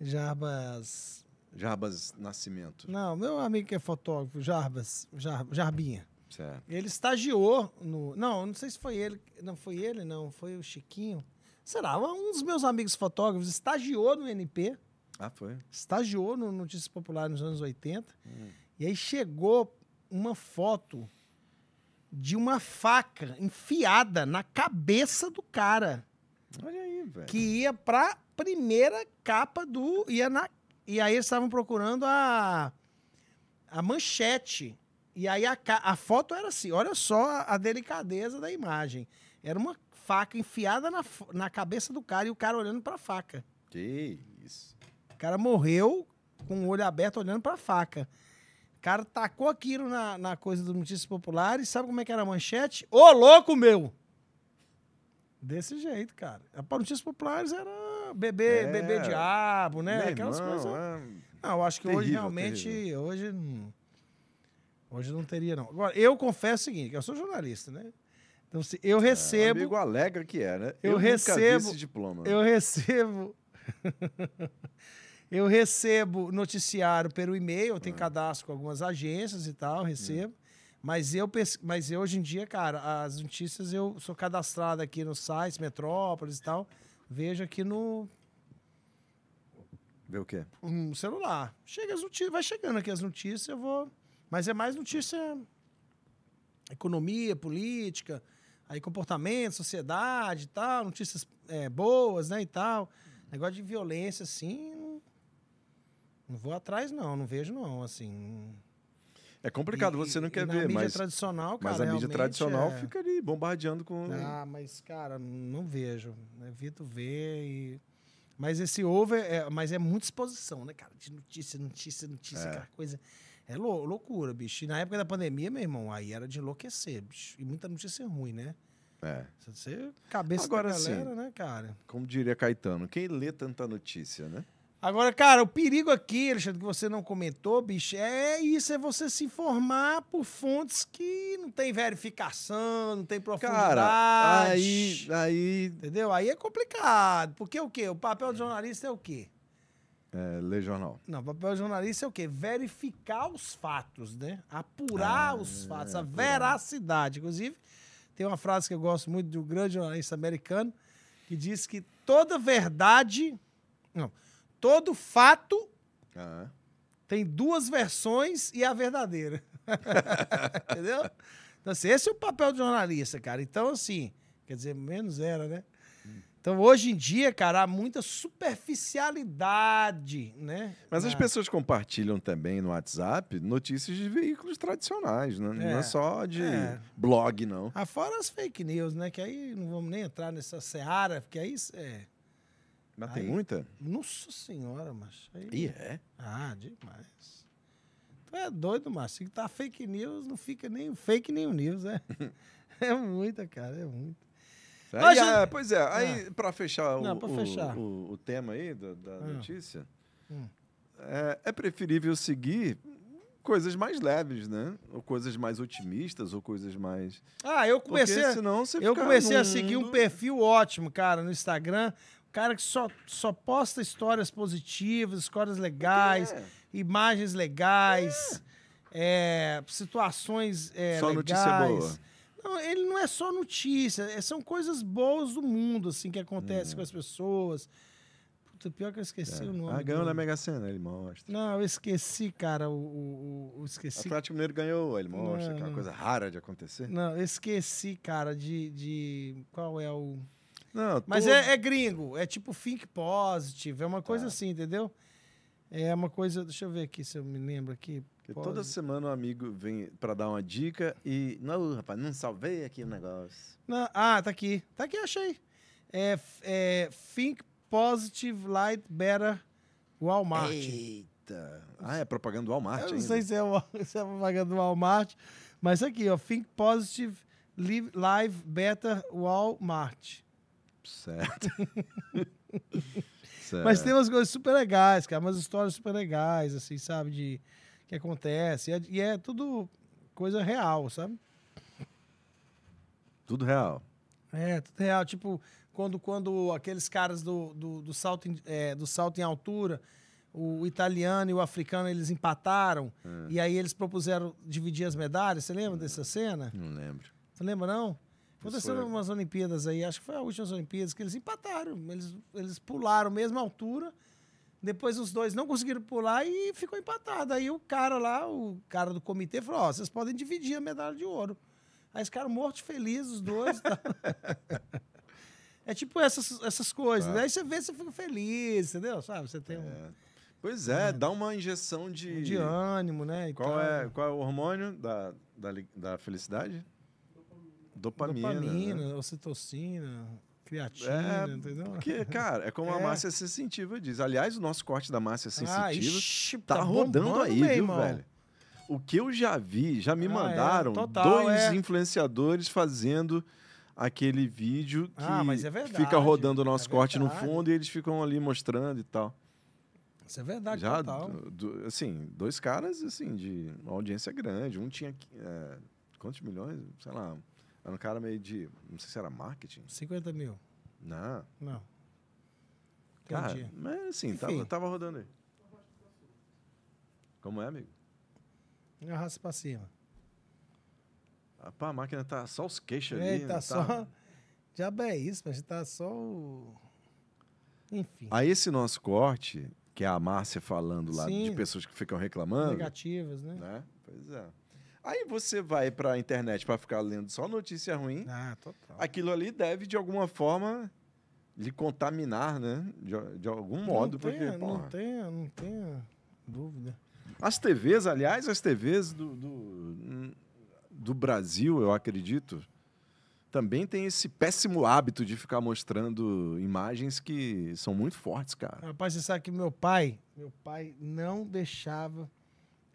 Jarbas. Jarbas Nascimento. Não, meu amigo que é fotógrafo, Jarbas. Jar... Jarbinha. Certo. Ele estagiou no. Não, não sei se foi ele. Não foi ele, não. Foi o Chiquinho. Será? Um dos meus amigos fotógrafos estagiou no NP ah, foi. Estagiou no Notícias Populares nos anos 80. Hum. E aí chegou uma foto de uma faca enfiada na cabeça do cara. Olha aí, velho. Que ia pra primeira capa do. Ia na, e aí eles estavam procurando a, a manchete. E aí a, a foto era assim: olha só a, delicadeza da imagem. Era uma faca enfiada na, na cabeça do cara e o cara olhando pra faca. Que isso. O cara morreu com o olho aberto olhando pra faca. O cara tacou aquilo na, na coisa dos notícias populares. Sabe como é que era a manchete? Ô, louco meu! Desse jeito, cara. É, Para notícias populares era bebê, é, bebê diabo, né? Irmão, Aquelas coisas. É... Não, eu acho que terrível, hoje realmente. Terrível. Hoje. Hoje não teria, não. Agora, eu confesso o seguinte: eu sou jornalista, né? Então, se eu é, recebo. É, amigo alegre que é, né? Eu, eu recebo. esse diploma. Eu recebo. Eu recebo noticiário pelo e-mail, eu tenho ah. cadastro com algumas agências e tal, hum. recebo. Mas eu, mas eu, hoje em dia, cara, as notícias eu sou cadastrado aqui no site, Metrópolis e tal. Vejo aqui no. Vê o quê? Um celular. Chega as notícias, vai chegando aqui as notícias, eu vou. Mas é mais notícia. Economia, política, aí comportamento, sociedade e tal, notícias é, boas, né? E tal. Hum. Negócio de violência, assim, não vou atrás, não, não vejo, não, assim. É complicado, e, você não quer ver, mídia mas. Tradicional, cara, mas a mídia tradicional é... fica ali bombardeando com. Ah, mas, cara, não vejo. Evito ver e. Mas esse over, é, mas é muita exposição, né, cara? De notícia, notícia, notícia, é. aquela coisa. É lou loucura, bicho. E na época da pandemia, meu irmão, aí era de enlouquecer, bicho. E muita notícia ruim, né? É. Você cabeça Agora, da galera, né, cara? Como diria Caetano, quem lê tanta notícia, né? Agora, cara, o perigo aqui, Alexandre, que você não comentou, bicho, é isso, é você se informar por fontes que não tem verificação, não tem profundidade. Cara, aí, aí... Entendeu? Aí é complicado, porque é o quê? O papel do jornalista é o quê? É, ler jornal. Não, papel do jornalista é o quê? Verificar os fatos, né? Apurar ah, os fatos, é, a veracidade. Inclusive, tem uma frase que eu gosto muito do grande jornalista americano que diz que toda verdade. Não, Todo fato ah. tem duas versões e a verdadeira. Entendeu? Então, assim, esse é o papel do jornalista, cara. Então, assim, quer dizer, menos era, né? Então, hoje em dia, cara, há muita superficialidade, né? Mas as pessoas compartilham também no WhatsApp notícias de veículos tradicionais, né? É, não é só de é. blog, não. Afora ah, as fake news, né? Que aí não vamos nem entrar nessa seara, porque aí é, mas aí, tem muita? Nossa senhora, mas Aí... E é? Ah, demais. Tu é doido, Márcio Que tá fake news, não fica nem fake nem news, é. é muita, cara, é muita. Aí, Mas, é, pois é, aí ah. para fechar, o, não, fechar. O, o, o, tema aí da, da ah. notícia, hum. é, é preferível seguir coisas mais leves, né? Ou coisas mais otimistas, ou coisas mais. Ah, eu comecei. Porque senão você Eu comecei a seguir mundo... um perfil ótimo, cara, no Instagram cara que só, só posta histórias positivas, histórias legais, é. imagens legais, é. É, situações é, só legais. notícia boa. Não, ele não é só notícia, é, são coisas boas do mundo, assim, que acontecem é. com as pessoas. Puta, pior que eu esqueci o nome. Ah, ganhou na Mega Sena, ele mostra. Não, eu esqueci, cara, o... o, o esqueci. O Atlético Mineiro ganhou, ele mostra, não, que é uma coisa rara de acontecer. Não, eu esqueci, cara, de... de qual é o... Não, Mas é, é, gringo, é tipo think positive, é uma coisa tá. assim, entendeu? É uma coisa, deixa eu ver aqui se eu me lembro aqui. Toda semana um amigo vem para dar uma dica e. Não, rapaz, não salvei aqui o negócio. Não, ah, tá aqui. Tá aqui, achei. É, é Think Positive Light Better Walmart. Eita! Ah, é propaganda do Walmart. Eu ainda. não sei se é, se é propaganda do Walmart, mas aqui, ó. Think Positive Live Better Walmart. Certo. certo. Mas tem umas coisas super legais, cara, umas histórias super legais, assim, sabe? De que acontece. E é, e é tudo coisa real, sabe? Tudo real. É, tudo real. Tipo, quando, quando aqueles caras do, do, do salto, em, é, do salto em altura, o italiano e o africano, eles empataram. É. E aí eles propuseram dividir as medalhas. Você lembra dessa cena? Não lembro. Você lembra, não? Aconteceu é. umas Olimpíadas aí, acho que foi a última Olimpíadas, que eles empataram. Eles, eles pularam mesma altura. Depois os dois não conseguiram pular e ficou empatado. Aí o cara lá, o cara do comitê, falou: Ó, oh, vocês podem dividir a medalha de ouro. Aí eles ficaram mortos felizes, os dois. tá. é tipo essas, essas coisas. Tá. Né? Aí você vê, você fica feliz, entendeu? Sabe? Você tem é. um. Pois é, é, dá uma injeção de. De ânimo, né? E qual, tal. é, qual é o hormônio da, da, da felicidade? Dopamina. Dopamina, né? ocitocina, creatina, é, entendeu? Porque, cara, é como é. a Márcia Sensitiva diz. Aliás, o nosso corte da Márcia Sensitiva ah, tá, tá rodando aí, bem, viu, irmão? velho? O que eu já vi, já me ah, é, mandaram é, total, dois é. influenciadores fazendo aquele vídeo ah, que ah, verdade, fica rodando o é nosso corte no fundo e eles ficam ali mostrando e tal. Isso é verdade, já, total. Do, assim, dois caras assim de audiência grande. Um tinha é, quantos milhões? Sei lá, era um cara meio de. Não sei se era marketing. 50 mil. Não. Não. Cara, dia. mas assim, tava, tava rodando aí. Como é, amigo? É Arrasta pra cima. a máquina tá só os queixos ali. Tá, tá só. Já é isso, mas tá só o. Enfim. Aí esse nosso corte, que é a Márcia falando lá Sim. de pessoas que ficam reclamando. Negativas, né? né? Pois é. Aí você vai para a internet para ficar lendo só notícia ruim. Ah, total. Aquilo ali deve, de alguma forma, lhe contaminar, né? De, de algum modo. Não porque, tenha, não tenha, não tenha dúvida. As TVs, aliás, as TVs do, do, do Brasil, eu acredito, também tem esse péssimo hábito de ficar mostrando imagens que são muito fortes, cara. Rapaz, você sabe que meu pai, meu pai não deixava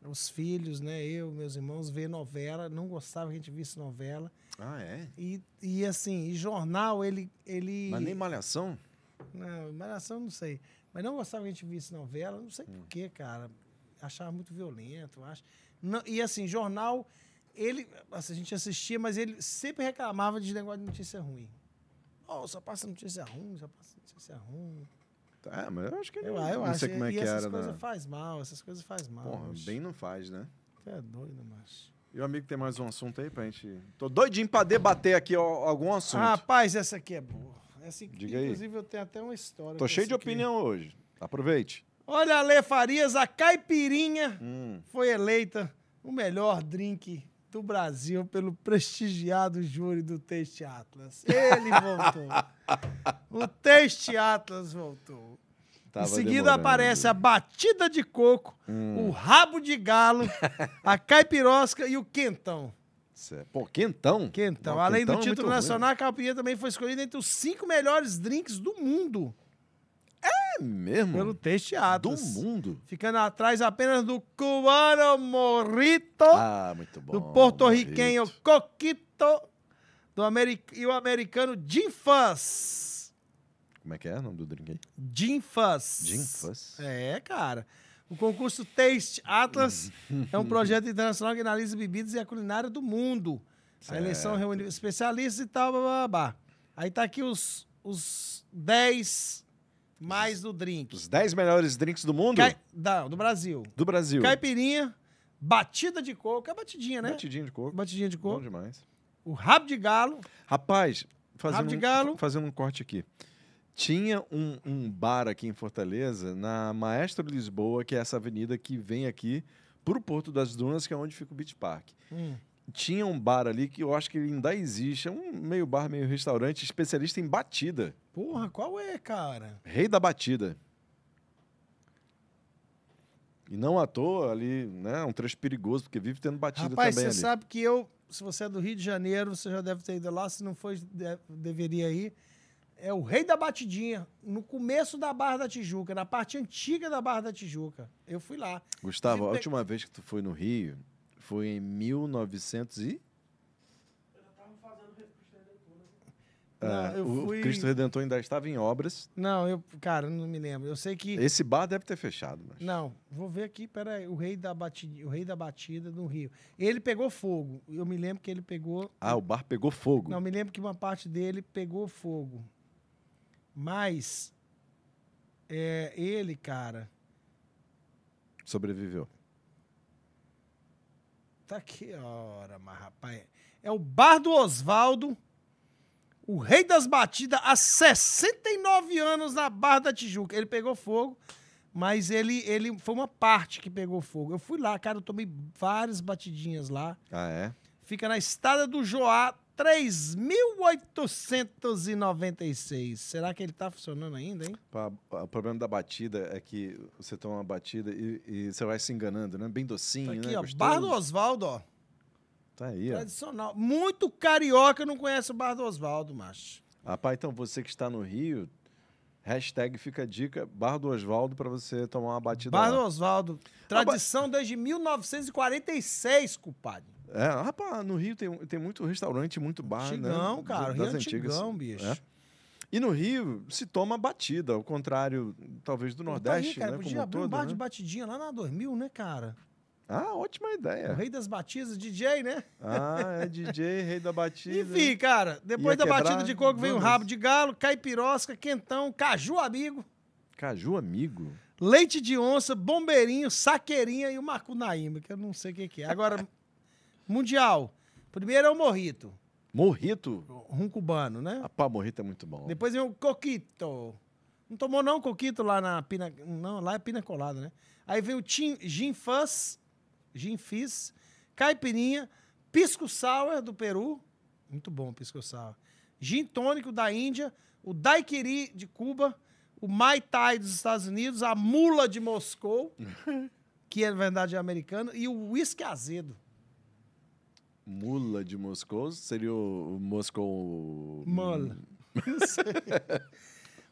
os filhos, né? Eu, meus irmãos, ver novela. Não gostava que a gente visse novela. Ah, é? E, e assim, e jornal, ele, ele. Mas nem malhação? Não, malhação não sei. Mas não gostava que a gente visse novela, não sei hum. porquê, cara. Achava muito violento, acho. Não, e assim, jornal, ele. Assim, a gente assistia, mas ele sempre reclamava de negócio de notícia ruim. Oh, só passa notícia ruim, só passa notícia ruim. É, mas eu acho que eu, não, eu não acho. sei como é e que era, era. Essas coisas faz mal, essas coisas faz mal. Porra, bem não faz, né? Você é doido, mas. E o amigo tem mais um assunto aí pra gente. Tô doidinho pra debater aqui ó, algum assunto. Ah, rapaz, essa aqui é boa. Essa aqui, Diga inclusive, eu tenho até uma história. Tô cheio de aqui. opinião hoje. Aproveite. Olha, Ale Farias, a caipirinha hum. foi eleita o melhor drink do Brasil pelo prestigiado júri do Taste Atlas. Ele voltou. O Taste Atlas voltou. Tava em seguida demorando. aparece a batida de coco, hum. o rabo de galo, a caipirosca e o quentão. Pô, quentão? Quentão. Não, Além quentão do é título é nacional, ruim. a caipirinha também foi escolhida entre os cinco melhores drinks do mundo. É mesmo? Pelo Taste Atlas. Do mundo? Ficando atrás apenas do Cubano Morrito. Ah, muito bom. Do porto-riquenho Coquito. Do americ... E o americano Jim como é que é o nome do drink aí? Ginfas. Fuzz. É, cara. O concurso Taste Atlas é um projeto internacional que analisa bebidas e a culinária do mundo. Certo. A eleição reúne especialistas e tal, blá, blá, blá. Aí tá aqui os, os 10 mais do drink. Os 10 melhores drinks do mundo? Cai... Não, do Brasil. Do Brasil. Caipirinha, batida de coco. É batidinha, né? Batidinha de coco. Batidinha de coco. Bom demais. O rabo de galo. Rapaz, fazendo, rabo de galo. Um, fazendo um corte aqui. Tinha um, um, bar aqui em Fortaleza, na Maestro Lisboa, que é essa avenida que vem aqui para o Porto das Dunas, que é onde fica o Beach Park. Hum. Tinha um bar ali que eu acho que ainda existe, é um meio bar, meio restaurante, especialista em batida. Porra, qual é, cara? Rei da batida. E não à toa ali, né? Um trecho perigoso, porque vive tendo batida Rapaz, também. Rapaz, você sabe que eu, se você é do Rio de Janeiro, você já deve ter ido lá, se não foi, de, deveria ir é o rei da batidinha, no começo da Barra da Tijuca, na parte antiga da Barra da Tijuca. Eu fui lá. Gustavo, a última vez que tu foi no Rio foi em 1900 e... Não, eu é, o fui... Né? Cristo Redentor ainda estava em obras. Não, eu, cara, não me lembro. Eu sei que. Esse bar deve ter fechado, mas... Não, vou ver aqui, peraí, o rei da batida, o rei da batida no Rio. Ele pegou fogo. Eu me lembro que ele pegou. Ah, o bar pegou fogo. Não, me lembro que uma parte dele pegou fogo. Mas é, ele, cara. Sobreviveu. Tá que hora, mas rapaz. É o Bar do Osvaldo, o rei das batidas, há 69 anos na Barra da Tijuca. Ele pegou fogo, mas ele, ele foi uma parte que pegou fogo. Eu fui lá, cara, eu tomei várias batidinhas lá. Ah, é? Fica na estrada do Joá 3.896. Será que ele está funcionando ainda, hein? O problema da batida é que você toma uma batida e, e você vai se enganando, né? Bem docinho, tá aqui, né? Ó, Gostoso. Bar do Oswaldo, ó. Tá aí, ó. Tradicional. Muito carioca não conhece o Bar do Oswaldo, macho. Rapaz, então você que está no Rio, Hashtag fica a dica, Bar do Oswaldo, para você tomar uma batida. Bar do Oswaldo, ah, tradição ba... desde 1946, culpado. É, rapaz, no Rio tem, tem muito restaurante, muito bar, né? antigão, né? cara. Das Rio é antigas. Antigão, é. bicho. É. E no Rio se toma batida, ao contrário, talvez, do Nordeste, tá aí, cara, né? Podia Como abrir todo, um bar né? de batidinha lá na 2000, né, cara? Ah, ótima ideia. O rei das batidas, DJ, né? Ah, é DJ, rei da batida. Enfim, cara, depois Ia da batida de coco vem o rabo de galo, caipirosca, quentão, caju amigo. Caju amigo? Leite de onça, bombeirinho, saqueirinha e o marcunaíma, que eu não sei o que é. Agora, Mundial. Primeiro é o morrito. Morrito? Rum cubano, né? a pá, morrito é muito bom. Depois vem o coquito. Não tomou não coquito lá na pina... Não, lá é pina colada, né? Aí vem o tin... gin ginfis, caipirinha, pisco sour do Peru. Muito bom o pisco sour. Gin tônico da Índia, o daiquiri de Cuba, o Mai Tai dos Estados Unidos, a mula de Moscou, que é, na verdade é americano, e o whisky azedo. Mula de Moscou seria o Moscou. Mula.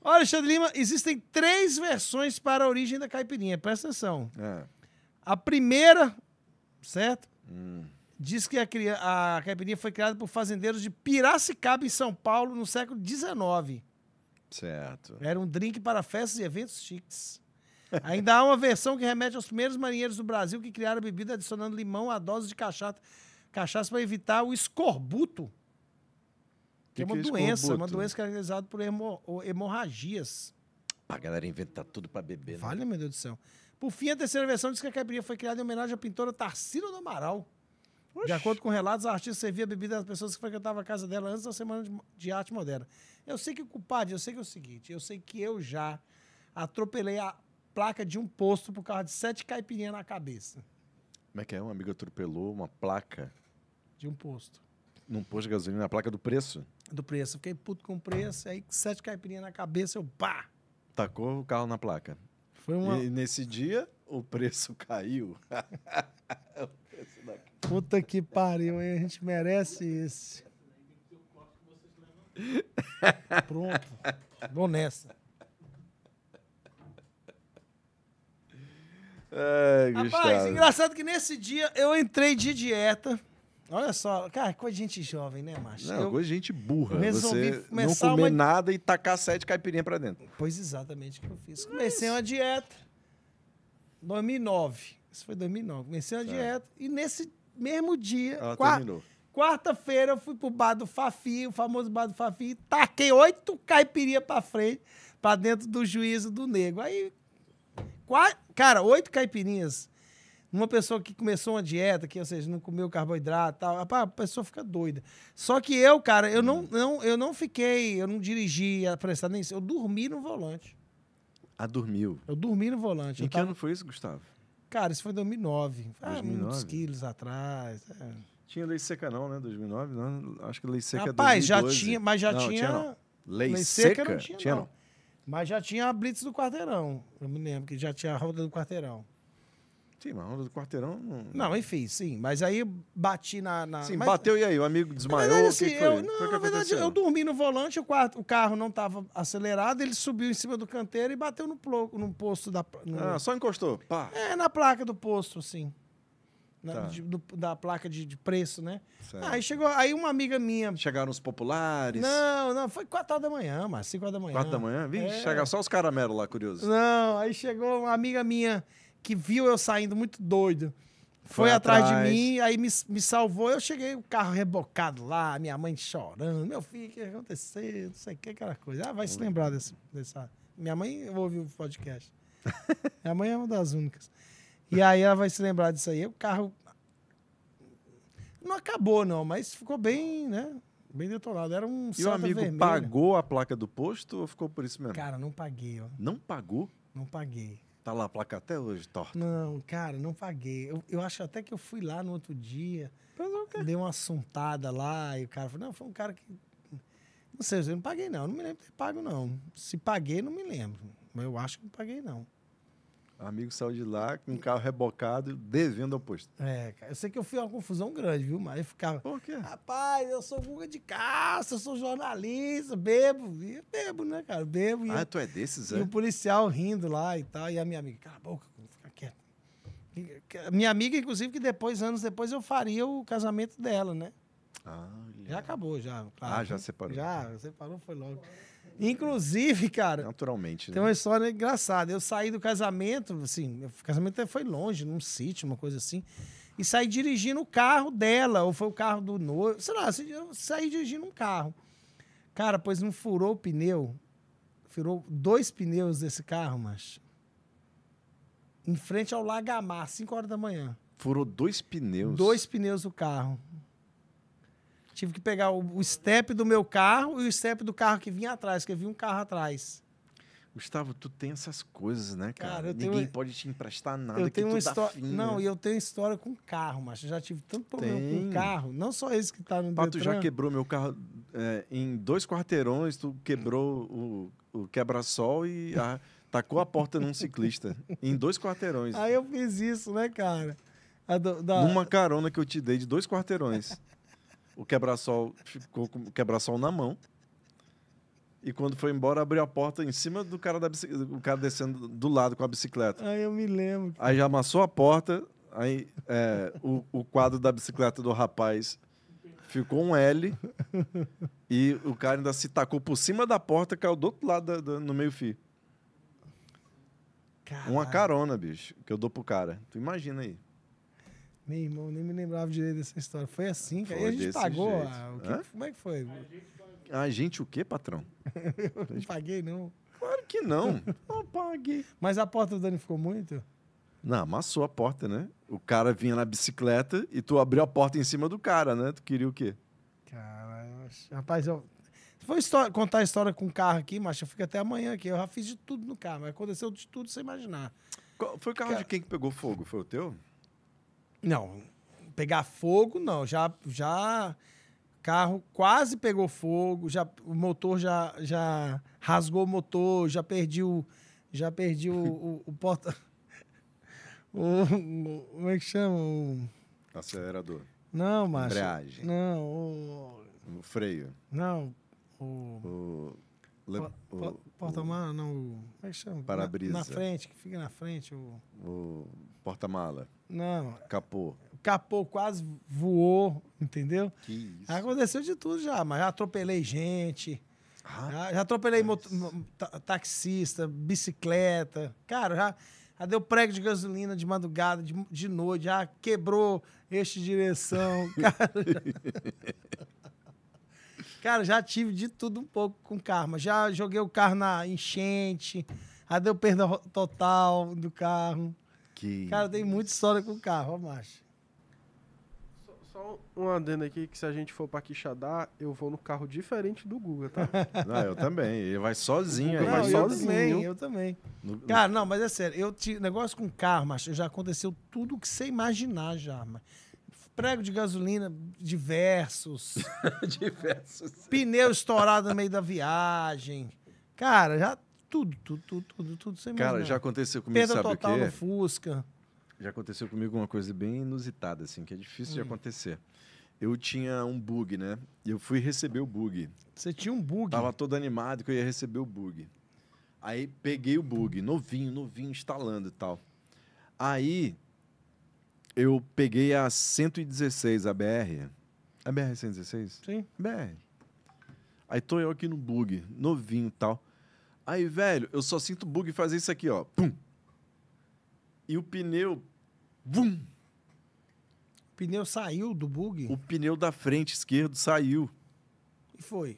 Olha, Alexandre Lima, existem três versões para a origem da caipirinha, presta atenção. É. A primeira, certo? Hum. Diz que a, a, caipirinha foi criada por fazendeiros de Piracicaba, em São Paulo, no século XIX. Certo. Era um drink para festas e eventos chiques. Ainda há uma versão que remete aos primeiros marinheiros do Brasil que criaram a bebida adicionando limão a doses de cachaça. Cachaça para evitar o escorbuto. Que, é que é uma que é doença, é uma doença caracterizada é por hemorragias. A galera inventar tudo para beber, né? Vale, meu Deus do céu. Por fim, a terceira versão diz que a caipirinha foi criada em homenagem à pintora Tarsila do Amaral. Oxi. De acordo com relatos, a artista servia a bebida às pessoas que frequentavam a casa dela antes da Semana de, Arte Moderna. Eu sei que, culpado, eu sei que é o seguinte, eu sei que eu já atropelei a placa de um posto por causa de sete caipirinhas na cabeça. Como é que é? Um amigo atropelou uma placa? de um posto. Num posto de gasolina, na placa do preço? Do preço. fiquei puto com o preço, aí sete caipirinhas na cabeça, eu pá! Tacou o carro na placa. Foi uma... E nesse dia, o preço caiu. o preço da... Puta que pariu, hein? A gente merece isso. Pronto. Vou nessa. Ai, Rapaz, engraçado que nesse dia eu entrei de dieta. Olha só, cara, coisa de gente jovem, né, macho? Não, eu, coisa de gente burra. Você não comer uma... nada e tacar sete caipirinhas pra dentro. Pois exatamente o que eu fiz. Comecei uma dieta. 2009. Isso foi 2009. Comecei uma tá. dieta e nesse mesmo dia... Ela quarta, terminou. Quarta-feira eu fui pro bar do Fafi, o famoso bar do Fafi, e taquei oito caipirinha pra frente, pra dentro do juízo do nego. Aí, cara, oito caipirinhas uma pessoa que começou uma dieta, que, ou seja, não comeu carboidrato e tal, a pessoa fica doida. Só que eu, cara, eu não, uhum. não, eu não fiquei, eu não dirigi apressado nem isso. Eu dormi no volante. Ah, dormiu? Eu dormi no volante. Em que tava... ano foi isso, Gustavo? Cara, isso foi em 2009. Faz Ah, muitos quilos atrás. É. Tinha lei seca não, né? 2009, não. Acho que lei seca é Rapaz, 2012. já tinha, mas já não, tinha... Não. Lei, lei seca? seca, não tinha, tinha não. não. Mas já tinha a blitz do quarteirão. Eu me lembro que já tinha a roda do quarteirão. Sim, mas onda do quarteirão. Não, não enfim, sim. Mas aí bati na. na sim, mas... bateu e aí? O amigo desmaiou? Verdade, assim, que eu, foi? Não, foi que na verdade, eu dormi no volante, o, quarto, o carro não estava acelerado, ele subiu em cima do canteiro e bateu no, plo, no posto da. No... Ah, só encostou? Pá. É, na placa do posto, assim. Na, tá. de, do, da placa de, de preço, né? aí chegou, aí uma amiga minha. Chegaram os populares? Não, não, foi 4 horas da manhã, mas 5 horas da manhã. 4 da manhã? Vixe, é. só os caramelos lá, curioso. Não, aí chegou uma amiga minha que viu eu saindo muito doido. Foi, foi atrás, atrás, de mim, aí me, me salvou. Eu cheguei, o carro rebocado lá, minha mãe chorando. Meu filho, o que aconteceu? Não sei o que, aquela coisa. Ah, vai se lembrar desse, dessa. Minha mãe ouvi o podcast. minha mãe é uma das únicas. E aí ela vai se lembrar disso aí. O carro. Não acabou, não, mas ficou bem, né? Bem detonado. Era um E o amigo pagou a placa do posto ou ficou por isso mesmo? Cara, não paguei. Ó. Não pagou? Não paguei. Tá lá a placa até hoje, torta? Não, cara, não paguei. Eu, eu acho até que eu fui lá no outro dia, dei uma assuntada lá, e o cara falou, não, foi um cara que... Não sei, eu não paguei não, eu não me lembro de ter pago não. Se paguei, não me lembro. Mas eu acho que não paguei não amigo saiu de lá com um carro rebocado, devendo ao posto. É, eu sei que eu fui uma confusão grande, viu? Mas eu ficava. Por quê? Rapaz, eu sou Guga de caça, eu sou jornalista, bebo. eu bebo, né, cara? Bebo. ah, tu é desses, e é? E o policial rindo lá e tal. E a minha amiga, cala a boca, fica quieto. Minha amiga, inclusive, que depois, anos depois, eu faria o casamento dela, né? Ah, já acabou, já. Claro. Ah, já separou. Já, separou, foi logo. Inclusive, cara. Naturalmente. Tem né? uma história engraçada. Eu saí do casamento, assim, o casamento foi longe, num sítio, uma coisa assim. E saí dirigindo o carro dela, ou foi o carro do noivo, sei lá, assim, eu saí dirigindo um carro. Cara, pois não furou o pneu. Furou dois pneus desse carro, mas. Em frente ao Lagamar, 5 horas da manhã. Furou dois pneus? Dois pneus do carro. Tive que pegar o, o step do meu carro e o step do carro que vinha atrás, que eu vi um carro atrás. Gustavo, tu tem essas coisas, né, cara? cara Ninguém tenho... pode te emprestar nada eu tenho uma história. Não, né? e eu tenho história com carro, macho. Eu já tive tanto problema tem. com carro. Não só esse que tá no Pato já quebrou meu carro é, em dois quarteirões, tu quebrou o, o quebra-sol e a, tacou a porta num ciclista. em dois quarteirões. Aí eu fiz isso, né, cara? Do, da... Numa carona que eu te dei de dois quarteirões. O quebra-sol ficou com o quebra-sol na mão. E quando foi embora, abriu a porta em cima do cara da bicicleta, o cara descendo do lado com a bicicleta. Aí eu me lembro. Aí já amassou a porta, aí é, o, o quadro da bicicleta do rapaz ficou um L e o cara ainda se tacou por cima da porta, caiu do outro lado da, da, no meio-fio. Uma carona, bicho, que eu dou pro cara. Tu imagina aí. Meu irmão, nem me lembrava direito dessa história. Foi assim, foi E a gente pagou. A, que, como é que foi? A gente o quê, patrão? eu não paguei, não. Claro que não. não paguei. Mas a porta do Dani ficou muito? Não, amassou a porta, né? O cara vinha na bicicleta e tu abriu a porta em cima do cara, né? Tu queria o quê? Cara, rapaz, eu... vou história, contar a história com o carro aqui, macho, eu fico até amanhã aqui. Eu já fiz de tudo no carro, mas aconteceu de tudo sem imaginar. Qual, foi o carro de quem que pegou fogo? Foi o teu? Não, pegar fogo, não. Já, já carro quase pegou fogo, já o motor já, já rasgou o motor, já perdi o, já perdi o, o, o porta, o, como é que chama o acelerador? Não, macho. Embreagem. Não. O, o freio. Não. O, o, o porta-mala, não. Como é que chama? Para-brisa. Na, na, frente, que fica na frente o. O porta-mala. Não. Capô. capô quase voou, entendeu? Que isso. Aconteceu de tudo já, mas já atropelei gente. Ah, já, já, atropelei taxista, bicicleta. Cara, já, já deu prego de gasolina de madrugada, de, de noite, já quebrou este direção. Cara, já... Cara, já tive de tudo um pouco com karma. Já joguei o carro na enchente, já deu perda total do carro. Que... Cara, tem muita história com o carro, ó, macho. Só, só um adendo aqui, que se a gente for pra Quixadá, eu vou no carro diferente do Guga, tá? Não, eu também. Ele vai sozinho. Não, ele vai eu sozinho. também, eu também. No... Cara, não, mas é sério. Eu te... Negócio com carro, macho, já aconteceu tudo que você imaginar já, mas prego de gasolina diversos. diversos. Pneu estourado no meio da viagem. Cara, já tudo, tudo, tudo, tudo, tudo. Sem Cara, já aconteceu comigo, Perda sabe total o quê? no Fusca. Já aconteceu comigo uma coisa bem inusitada, assim, que é difícil hum. de acontecer. Eu tinha um bug, né? E eu fui receber o bug. Você tinha um bug? Tava todo animado que eu ia receber o bug. Aí peguei o bug, novinho, novinho, instalando e tal. Aí eu peguei a 116, a BR. A BR 116? Sim. BR. Aí tô eu aqui no bug, novinho e tal. Aí, velho, eu só sinto bug fazer isso aqui, ó. Pum. E o pneu. Bum. O pneu saiu do bug? O pneu da frente esquerdo saiu. E foi.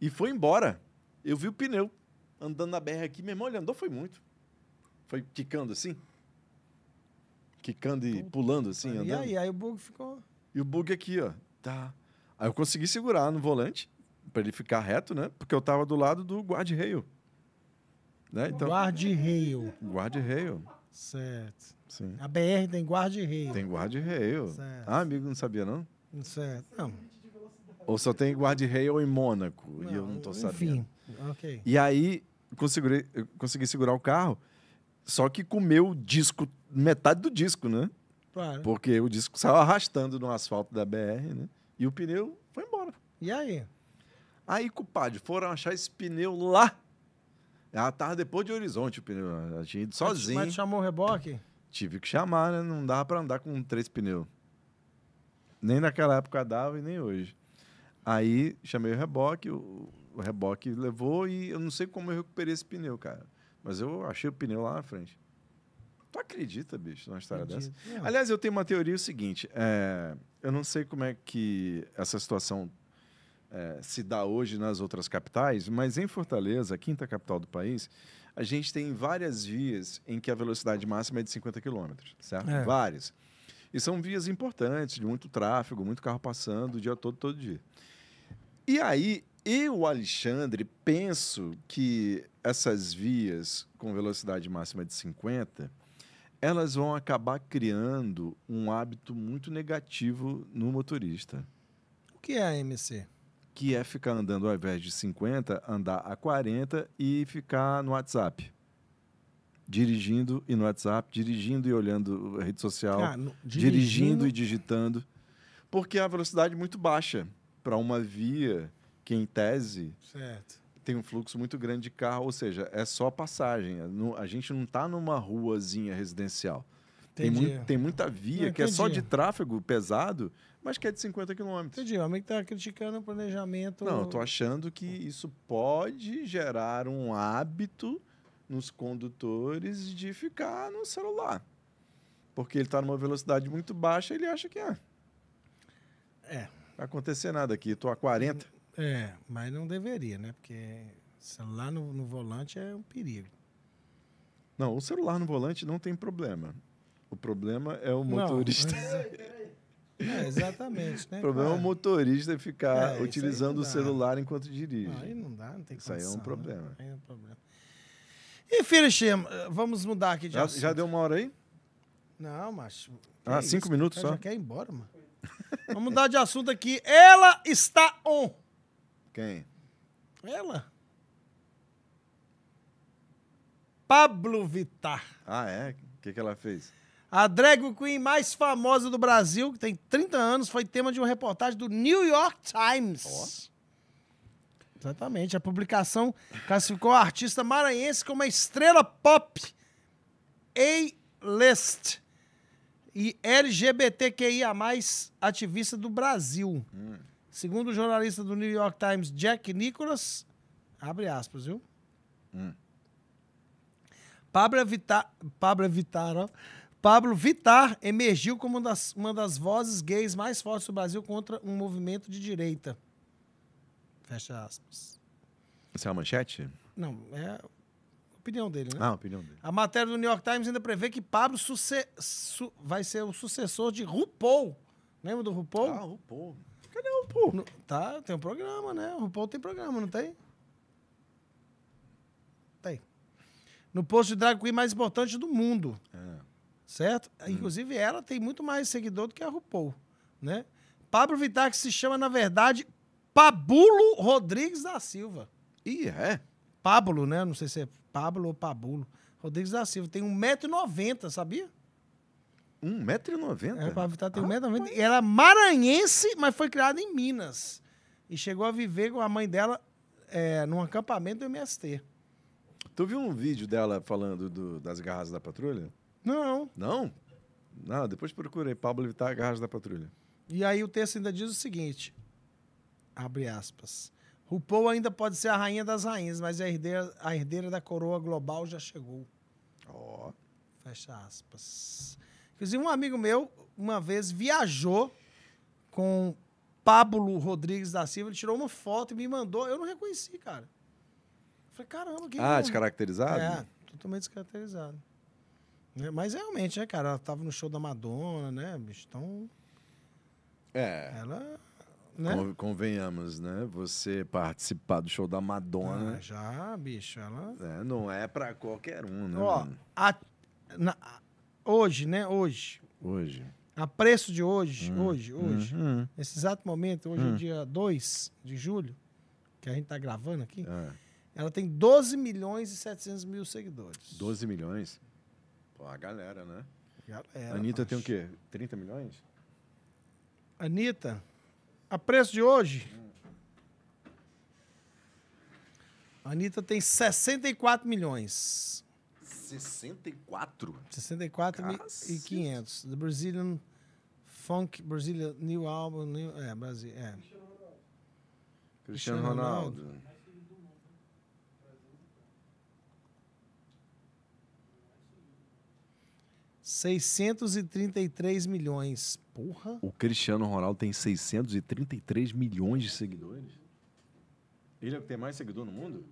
E foi embora. Eu vi o pneu andando na BR aqui, meu irmão, ele andou foi muito. Foi quicando assim. Quicando e Puta. pulando assim, e andando. E aí, aí o bug ficou. E o bug aqui, ó. Tá. Aí eu consegui segurar no volante para ele ficar reto, né? Porque eu tava do lado do guard-rail. Né? Então, guarda-rail. Guarda-rail. Certo. Sim. A BR tem guarda-rail. Tem guarda-rail. Ah, amigo, não sabia não? Certo. Não. Ou só tem guarda-rail em Mônaco, não, e eu não tô sabendo. Enfim, ok. E aí, consegui, consegui segurar o carro, só que comeu o disco, metade do disco, né? Claro. Porque o disco saiu arrastando no asfalto da BR, né? E o pneu foi embora. E aí? Aí, culpado, foram achar esse pneu lá é, ela tava depois de Horizonte, o pneu. Ela tinha ido sozinha. Mas chamou o reboque? Tive que chamar, né? Não dava para andar com três pneus. Nem naquela época dava e nem hoje. Aí chamei o reboque, o, o reboque levou e eu não sei como eu recuperei esse pneu, cara. Mas eu achei o pneu lá na frente. Tu acredita, bicho, numa história dessa? Não. Aliás, eu tenho uma teoria é o seguinte: é, eu não sei como é que essa situação é, se dá hoje nas outras capitais, mas em Fortaleza, a quinta capital do país, a gente tem várias vias em que a velocidade máxima é de 50 km, certo? É. Várias. E são vias importantes, de muito tráfego, muito carro passando o dia todo, todo dia. E aí, eu, Alexandre, penso que essas vias com velocidade máxima de 50 elas vão acabar criando um hábito muito negativo no motorista. O que é a MC? que é ficar andando ao invés de 50, andar a 40 e ficar no WhatsApp. Dirigindo e no WhatsApp, dirigindo e olhando a rede social, ah, no, dirigindo... dirigindo... e digitando. Porque é a velocidade é muito baixa para uma via que, em tese, certo. tem um fluxo muito grande de carro, ou seja, é só passagem. É a gente não está numa ruazinha residencial. Tem, mu tem, muita via não, que é só de tráfego pesado mas que é de 50 quilômetros. Entendi, o homem está criticando o planejamento. Não, estou achando que tá. isso pode gerar um hábito nos condutores de ficar no celular. Porque ele está numa velocidade muito baixa ele acha que ah, é. Vai acontecer nada aqui, estou a 40. É, mas não deveria, né? Porque celular no, no volante é um perigo. Não, o celular no volante não tem problema. O problema é o motorista. Não, mas... É, exatamente, né? O problema cara? é o motorista ficar é, utilizando o celular enquanto dirige. aí não dá, não tem condição, Isso aí é um né? problema. Né? É um problema. E, Firichim, vamos mudar aqui de já, assunto. Já deu uma hora aí? Não, macho. Ah, é cinco isso? minutos só? Já quer ir embora, mano. vamos mudar de assunto aqui. Ela está on. Quem? Ela. Pablo Vittar. Ah, é? O que, que ela fez? A drag queen mais famosa do Brasil, que tem 30 anos, foi tema de uma reportagem do New York Times. Oh. Exatamente. A publicação classificou a artista maranhense como uma estrela pop A-list e LGBTQIA+, ativista do Brasil. Hum. Segundo o jornalista do New York Times, Jack Nicholas, abre aspas, viu? Hum. Pablo Vittar, Pablo Vittar, ó Pablo Vitar emergiu como uma das, uma das vozes gays mais fortes do Brasil contra um movimento de direita. Fecha aspas. Essa é a manchete? Não, é a opinião dele, né? Ah, a opinião dele. A matéria do New York Times ainda prevê que Pablo suce... su... vai ser o sucessor de RuPaul. Lembra do RuPaul? Ah, RuPaul. Cadê o RuPaul? No... Tá, tem um programa, né? O RuPaul tem programa, não tem? Tem. Tá no posto de drag queen mais importante do mundo. É certo? Hum. Inclusive, ela tem muito mais seguidor do que a RuPaul, né? Pablo Vittar, que se chama, na verdade, Pabulo Rodrigues da Silva. E é? Pablo, né? Não sei se é Pablo ou Pabulo. Rodrigues da Silva tem 1,90m, sabia? 1,90m? É, Pablo Vittar tem 1,90m. E ela é maranhense, mas foi criada em Minas. E chegou a viver com a mãe dela é, num acampamento do MST. Tu viu um vídeo dela falando do, das garras da patrulha? Não. Não? Não, depois procura aí, Pablo Vittar, Garras da Patrulha. E aí o texto ainda diz o seguinte, abre aspas, RuPaul ainda pode ser a rainha das rainhas, mas a herdeira, a herdeira da coroa global já chegou. Ó. Oh. Fecha aspas. Inclusive, um amigo meu, uma vez, viajou com Pablo Rodrigues da Silva, ele tirou uma foto e me mandou. Eu não reconheci, cara. falei, caramba, quem Ah, é? descaracterizado? É, né? totalmente descaracterizado. É, mas realmente, né, cara? Ela tava no show da Madonna, né, bicho? Então. É. Ela. Né? Con convenhamos, né? Você participar do show da Madonna. Ah, já, bicho, ela. É, não é pra qualquer um, né? Ó, a, na, hoje, né? Hoje. Hoje. A preço de hoje, hum, hoje, hum, hoje. Hum, hum. Nesse exato momento, hoje é dia 2 de julho, que a gente tá gravando aqui. É. Ela tem 12 milhões e 700 mil seguidores. 12 milhões? Pô, a galera, né? Galera. Anitta acho. tem o quê? 30 milhões? Anitta, a preço de hoje. Hum. A Anitta tem 64 milhões. 64? 64 Cacete. e 500. The Brazilian Funk, Brazilian New Album. New, é, Brasil, é. Cristiano, Cristiano Ronaldo. 633 milhões. Porra. O Cristiano Ronaldo tem 633 milhões de seguidores? Ele é o que tem mais seguidor no mundo?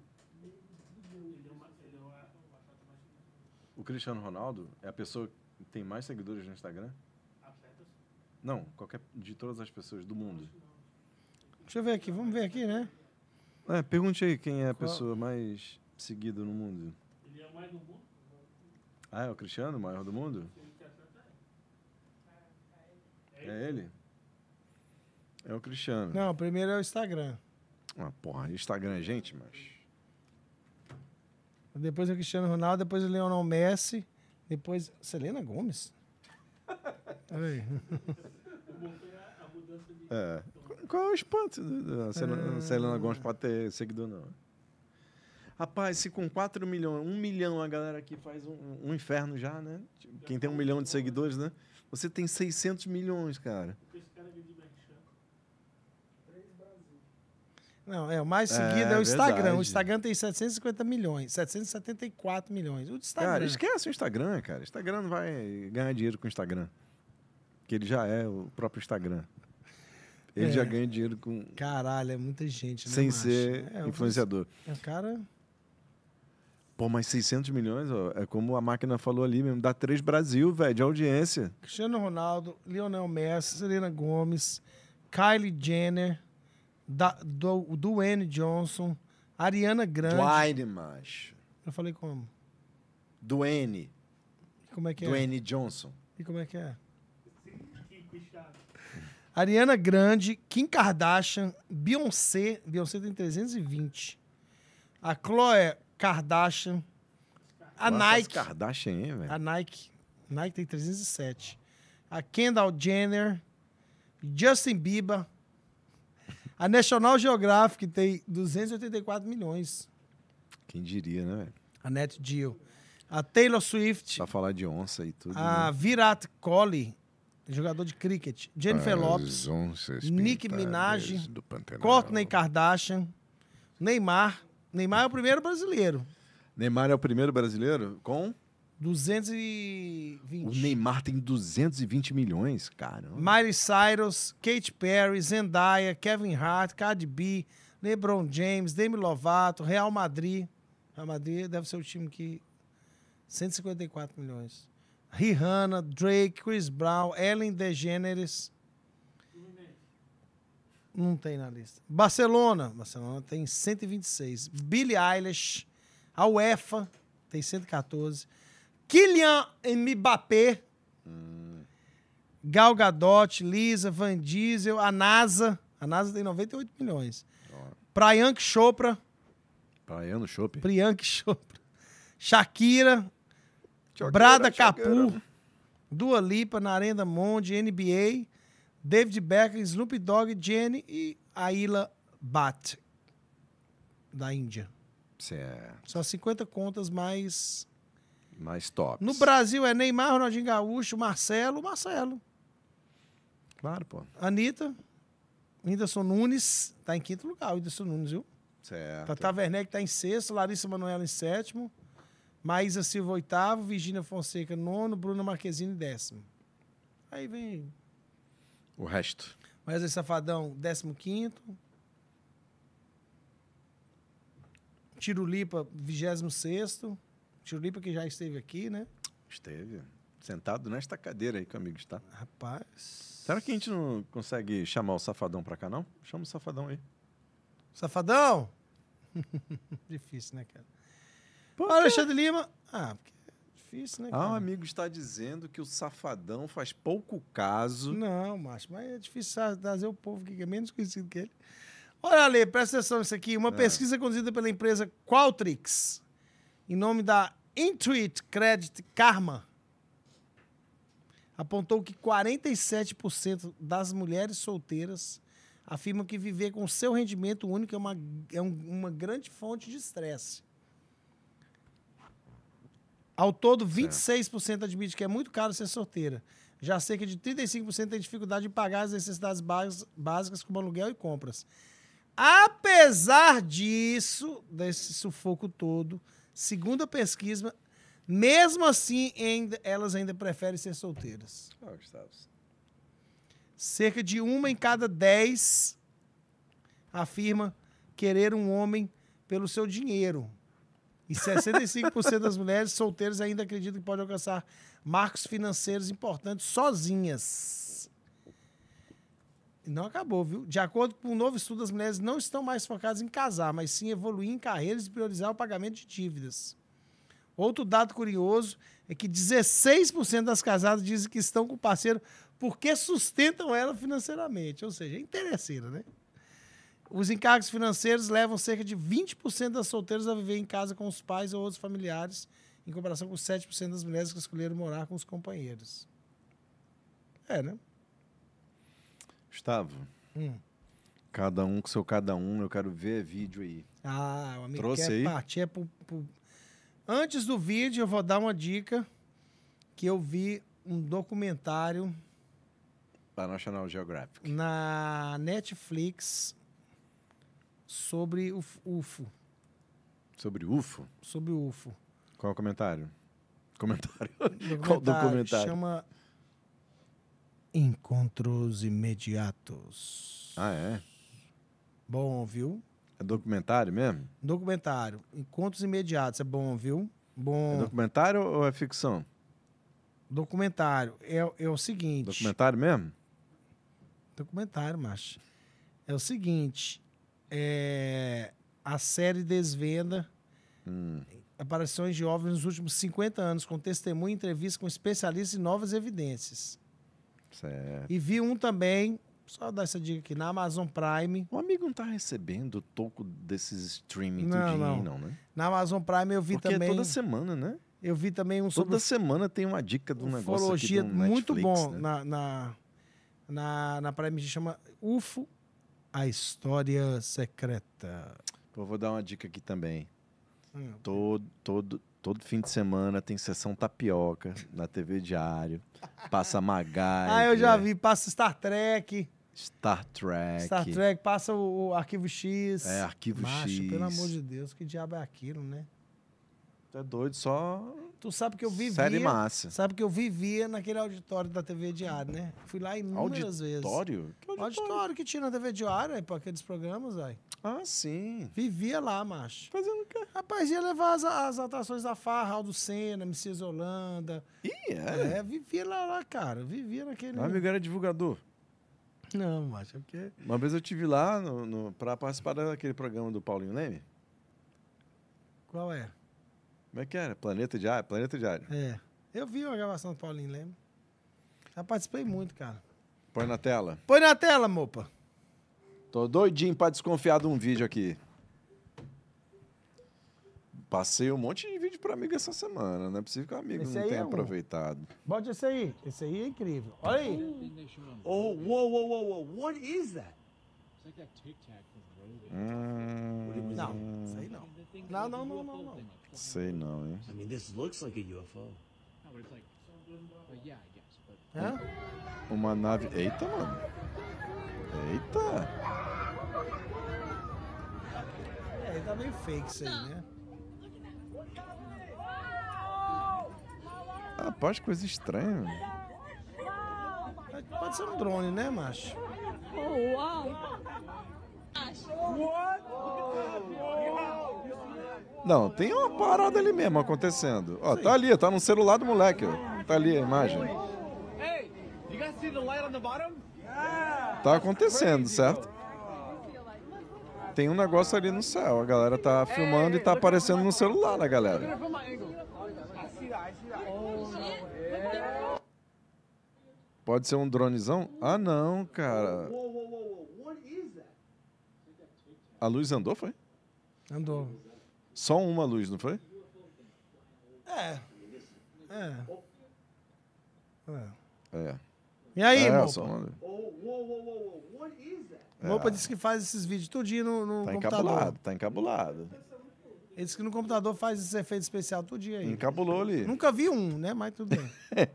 O Cristiano Ronaldo é a pessoa que tem mais seguidores no Instagram? Não, qualquer de todas as pessoas do mundo. Deixa eu ver aqui, vamos ver aqui, né? É, pergunte aí quem é a pessoa mais seguida no mundo. Ele é mais no mundo? Ah, é o Cristiano, o maior do mundo? É ele? É o Cristiano. Não, primeiro é o Instagram. Uma ah, porra, Instagram, é gente, mas. Depois é o Cristiano Ronaldo, depois o Leonel Messi, depois. Selena Gomes? Peraí. é. Qual é o espanto da Selena, é... Selena Gomes para ter seguidor, não? Rapaz, se com 4 milhões, 1 milhão a galera aqui faz um, um inferno já, né? Tipo, quem tem um milhão de seguidores, né? Você tem 600 milhões, cara. Não, é o mais é, seguido é, é o Instagram. Verdade. O Instagram tem 750 milhões, 774 milhões. O Instagram. Cara, esquece o Instagram, cara. O Instagram não vai ganhar dinheiro com o Instagram. Porque ele já é o próprio Instagram. Ele é. já ganha dinheiro com. Caralho, é muita gente, né? Sem macho? ser é, influenciador. É o cara. Pô, mas 600 milhões, ó, é como a máquina falou ali mesmo, dá três Brasil, velho, de audiência. Cristiano Ronaldo, Lionel Messi, Serena Gomes, Kylie Jenner, da, do, Dwayne Johnson, Ariana Grande. Dwayne, macho. Eu falei como? Duane. Como é que é? Duane Johnson. E como é que é? Ariana Grande, Kim Kardashian, Beyoncé. Beyoncé tem 320. A Chloe Kardashian. A Nossa, Nike. Kardashian, hein, velho? A Nike. Nike tem 307. A Kendall Jenner. Justin Bieber. A National Geographic tem 284 milhões. Quem diria, né, velho? A Net Geo. A Taylor Swift. Pra falar de onça e tudo. A né? Virat Kohli, jogador de cricket. Jennifer As Lopes. Nick Minaj. Courtney Kardashian. Neymar. Neymar é o primeiro brasileiro. Neymar é o primeiro brasileiro com 220. O Neymar tem 220 milhões, cara. Miley Cyrus, Kate Perry, Zendaya, Kevin Hart, Cardi B, LeBron James, Demi Lovato, Real Madrid. Real Madrid deve ser o time que 154 milhões. Rihanna, Drake, Chris Brown, Ellen DeGeneres, não tem na lista. Barcelona. Barcelona tem 126. Billie Eilish. A UEFA tem 114. Kylian Mbappé. Hum. Gal Gadot, Lisa, Van Diesel, a NASA. A NASA tem 98 milhões. Oh. Priyank Chopra. Chopra. Priyank Chopra. Shakira. Brada Capu. Dua Lipa, Narenda Monde, NBA. David Beckham, Snoop Dogg, Jenny e Aila Bhatt, da Índia. Certo. É São 50 contas mais... Mais tops. No Brasil é Neymar, Ronaldinho Gaúcho, Marcelo, Marcelo. Claro, pô. Anitta, Whindersson Nunes, tá em quinto lugar, o Whindersson Nunes, viu? Certo. Tata Werneck tá em sexto, Larissa Manoela em sétimo, Maísa Silva oitavo, Virginia Fonseca nono, Bruna Marquezine décimo. Aí vem o resto. Wesley Safadão, 15. Tirulipa, 26. Tirulipa que já esteve aqui, né? Esteve. Sentado nesta cadeira aí que o amigo está. Rapaz. Será que a gente não consegue chamar o Safadão para cá, não? Chama o Safadão aí. Safadão! Difícil, né, cara? Pô, Alexandre Lima. Ah, porque difícil, né? Cara? Ah, um amigo está dizendo que o safadão faz pouco caso. Não, Márcio, mas é difícil trazer o povo que é menos conhecido que ele. Olha, Ale, presta atenção nisso aqui. Uma é. pesquisa conduzida pela empresa Qualtrics, em nome da Intuit Credit Karma, apontou que 47% das mulheres solteiras afirmam que viver com seu rendimento único é uma, é um, uma grande fonte de estresse. Ao todo, 26% admite que é muito caro ser sorteira. Já cerca de 35% tem dificuldade de pagar as necessidades básicas como aluguel e compras. Apesar disso, desse sufoco todo, segundo a pesquisa, mesmo assim ainda, elas ainda preferem ser solteiras. Ah, cerca de uma em cada dez afirma querer um homem pelo seu dinheiro. E 65% das mulheres solteiras ainda acreditam que podem alcançar marcos financeiros importantes sozinhas. E não acabou, viu? De acordo com um novo estudo, as mulheres não estão mais focadas em casar, mas sim evoluir em carreiras e priorizar o pagamento de dívidas. Outro dado curioso é que 16% das casadas dizem que estão com o parceiro porque sustentam ela financeiramente. Ou seja, é interesseira, né? Os encargos financeiros levam cerca de 20% das solteiras a viver em casa com os pais ou outros familiares, em comparação com 7% das mulheres que escolheram morar com os companheiros. É, né? Gustavo. Hum. Cada um com seu cada um, eu quero ver vídeo aí. Ah, o amigo Trouxe quer aí? partir é pro, pro... Antes do vídeo, eu vou dar uma dica que eu vi um documentário da National Geographic. Na Netflix, sobre o UFO. Sobre UFO? Sobre o UFO. Qual é o comentário? Comentário. Documentário Qual documentário? Chama Encontros Imediatos. Ah, é? Bom, viu? É documentário mesmo? Documentário. Encontros Imediatos. É bom, viu? Bom. É documentário ou é ficção? Documentário. É, é o seguinte. Documentário mesmo? Documentário, macho. É o seguinte é, a série Desvenda hum. aparições de OVNIs nos últimos 50 anos, com testemunho e entrevista com especialistas e novas evidências. Certo. E vi um também, só dar essa dica aqui, na Amazon Prime. O amigo não está recebendo o toco desses streaming não, tudinho, não. não, né? Na Amazon Prime eu vi Porque é também... Porque é toda semana, né? Eu vi também um sobre... Toda semana tem uma dica de um negócio aqui do muito bom né? na, na, na, na Prime, chama UFO a História Secreta. Pô, vou dar uma dica aqui também. Hum. Todo, todo, todo fim de semana tem sessão tapioca na TV Diário. Passa Magai. ah, eu já né? vi. Passa Star Trek. Star Trek. Star Trek, passa o, o Arquivo X. É, Arquivo Macho, X. pelo amor de Deus, que diabo é aquilo, né? Tu é doido, só. Tu sabe que eu vivia. Série massa. Sabe que eu vivia naquele auditório da TV Diário, né? Fui lá inúmeras auditório? vezes. Auditório? Auditório que tinha na TV Diário, aí, pra aqueles programas, aí. Ah, sim. Vivia lá, macho. Fazendo o quê? Rapaz, ia levar as, as atrações da Farra, Aldo Senna, Messias Holanda. Ih, é? É, vivia lá, lá, cara. Vivia naquele. Meu amigo era divulgador. Não, macho, é porque. Uma vez eu tive lá no, no, pra participar daquele programa do Paulinho Leme. Qual era? É? Como é que era? É? Planeta Diário? Planeta Diário. É. Eu vi uma gravação do Paulinho lembra? Já participei muito, cara. Põe na tela. Põe na tela, mopa. Tô doidinho pra desconfiar de um vídeo aqui. Passei um monte de vídeo pra amigo essa semana. Não é possível que o amigo esse não tenha é um. aproveitado. Bote esse aí. Esse aí é incrível. Olha aí. Oh, whoa, whoa, whoa, whoa. What is that? It's like that Tic Tac from Rogan. Não, isso aí não. Não, não, não, não. não. Sei não, hein? I mean, this looks like a UFO. No, but it's like, well, yeah, I guess, Uma nave... Eita, mano. Eita. É, ele tá meio fake isso aí, né? Ah, parte coisa estranha, mano. Pode ser um drone, né, macho? Oh, wow. What? Oh. Não, tem uma parada ali mesmo acontecendo. Ó, tá ali, tá no celular do moleque. Ó. Tá ali a imagem. Tá acontecendo, certo? Tem um negócio ali no céu. A galera tá filmando e tá aparecendo no celular da né, galera. Oh, Pode ser um dronezão? Ah, não, cara. A luz andou, foi? Andou. Só uma luz, não foi? É. É. É. É. E aí, é, Mopa? Só uma luz. É. Mopa disse que faz esses vídeos tudinho no, no tá computador. Encabulado, tá encabulado. Ele disse que no computador faz esse efeito especial todo dia aí. Encabulou ali. Nunca vi um, né? Mas tudo bem.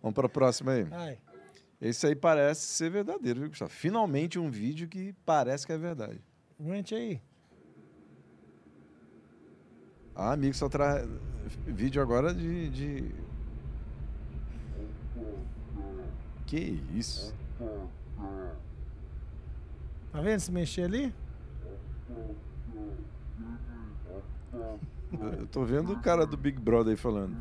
Vamos para o próximo aí. Ai. Esse aí parece ser verdadeiro, viu, Gustavo? Finalmente um vídeo que parece que é verdade. Aguente aí. A ah, Mix só traz vídeo agora de, de. Que isso? Tá vendo se mexer ali? Eu tô vendo o cara do Big Brother aí falando.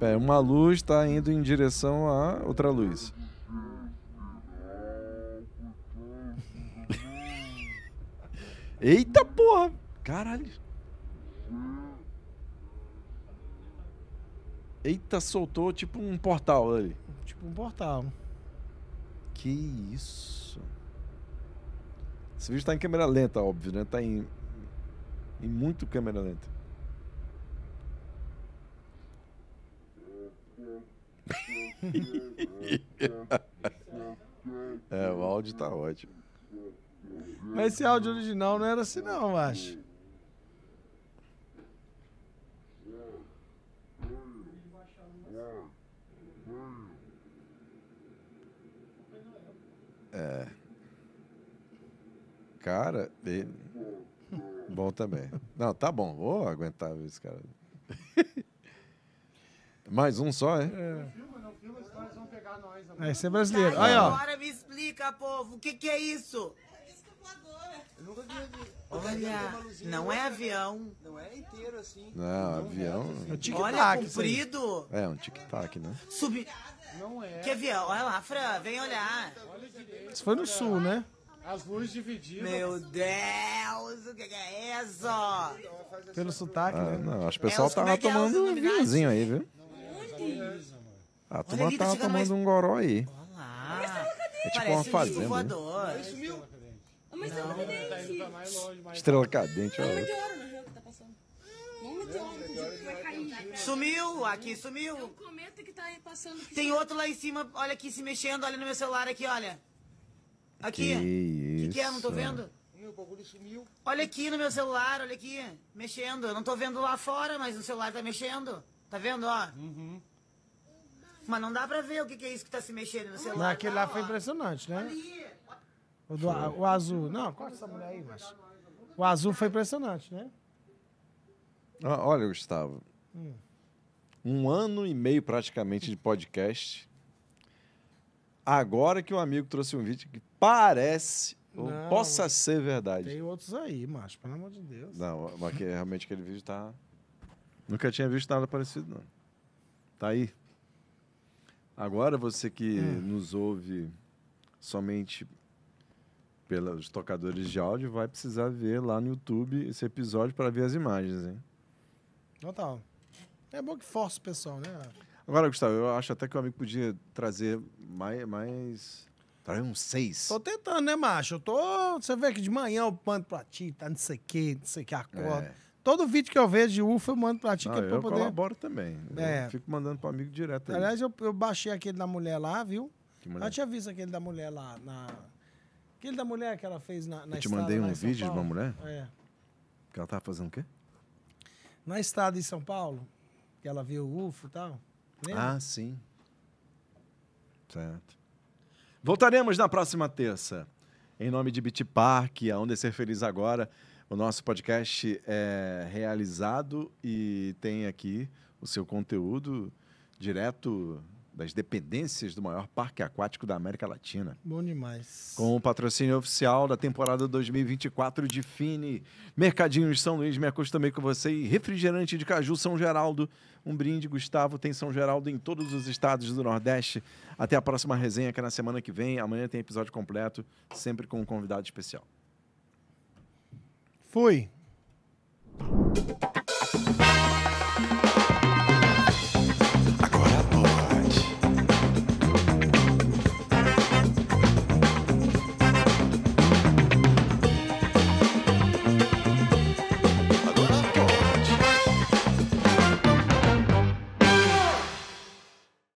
É, uma luz está indo em direção a outra luz. Eita porra! Caralho! Eita, soltou tipo um portal ali. Tipo um portal. Que isso. Esse vídeo tá em câmera lenta, óbvio, né? Tá em. em muito câmera lenta. é, o áudio tá ótimo. Mas esse áudio original não era assim não, acho. É. Cara, ele... bom também. Não, tá bom, vou aguentar esse cara. Mais um só, é? é. Esse é brasileiro. Aí, ó. Agora me explica, povo, o que, que é isso? Eu nunca vi avião. Olha, não é né? avião. Não é inteiro assim. Não, não é avião. É um assim. Olha, é comprido. É, um tic-tac, né? Subi. Não é. Que avião? Olha lá, Fran, vem olhar. Isso foi no sul, né? As luzes divididas. Meu Deus, o que é isso? Pelo sotaque, ah, né? Não, acho que o é, pessoal é, tava é tomando um vinhozinho aí, viu? Onde? Ah, a turma tá tava tomando mais... um goró aí. Olha lá. É tipo Parece uma fazenda. Um né? voador. Aí sumiu estrela não, Tá indo pra mais longe, mais Estrela tá. cadente, olha. É na real que tá passando. um meteoro, é que vai cair. Sumiu, aqui sumiu. É um cometa que tá aí passando. Tem outro lá em cima, olha aqui se mexendo, olha no meu celular aqui, olha. Aqui. Que, que, que é? Não tô vendo? Meu bagulho sumiu. Olha aqui no meu celular, olha aqui. Mexendo. Eu não tô vendo lá fora, mas o celular tá mexendo. Tá vendo, ó? Uhum. Mas não dá pra ver o que, que é isso que tá se mexendo no celular. Naquele lá, lá foi impressionante, né? Ali. O, do, o azul. Não, corta essa mulher aí, mas. O azul foi impressionante, né? Ah, olha, Gustavo. Hum. Um ano e meio praticamente de podcast. Agora que o um amigo trouxe um vídeo que parece ou possa ser verdade. Tem outros aí, mas pelo amor de Deus. Não, mas que, realmente aquele vídeo tá. Nunca tinha visto nada parecido, não. Tá aí. Agora você que hum. nos ouve somente pelos tocadores de áudio vai precisar ver lá no YouTube esse episódio para ver as imagens, hein? Total. É bom que force o pessoal, né? Agora, Gustavo, eu acho até que o amigo podia trazer mais. mais... Trazer uns seis. Tô tentando, né, macho? Eu tô. Você vê que de manhã eu mando pra ti, tá não sei o que, não sei o que, acorda. É. Todo vídeo que eu vejo de UFA eu mando pra ti, não, que é eu poder. Eu colaboro também. É. Eu fico mandando pro amigo direto aí. Aliás, eu, eu baixei aquele da mulher lá, viu? Que mulher? Eu tinha visto aquele da mulher lá na. Aquele da mulher que ela fez na, na Eu te mandei um vídeo de uma mulher? É. Que ela tava fazendo o quê? Na estrada em São Paulo, que ela viu o UFO e tal. Lembra? Ah, sim. Certo. Voltaremos na próxima terça. Em nome de Beach Park, aonde é ser feliz agora. O nosso podcast é realizado e tem aqui o seu conteúdo direto das dependências do maior parque aquático da América Latina. Bom demais. Com o patrocínio oficial da temporada 2024 de Fini, Mercadinho de São Luís, me acostumei com você e refrigerante de caju São Geraldo. Um brinde, Gustavo, tem São Geraldo em todos os estados do Nordeste. Até a próxima resenha, que é na semana que vem. Amanhã tem episódio completo, sempre com um convidado especial. Fui.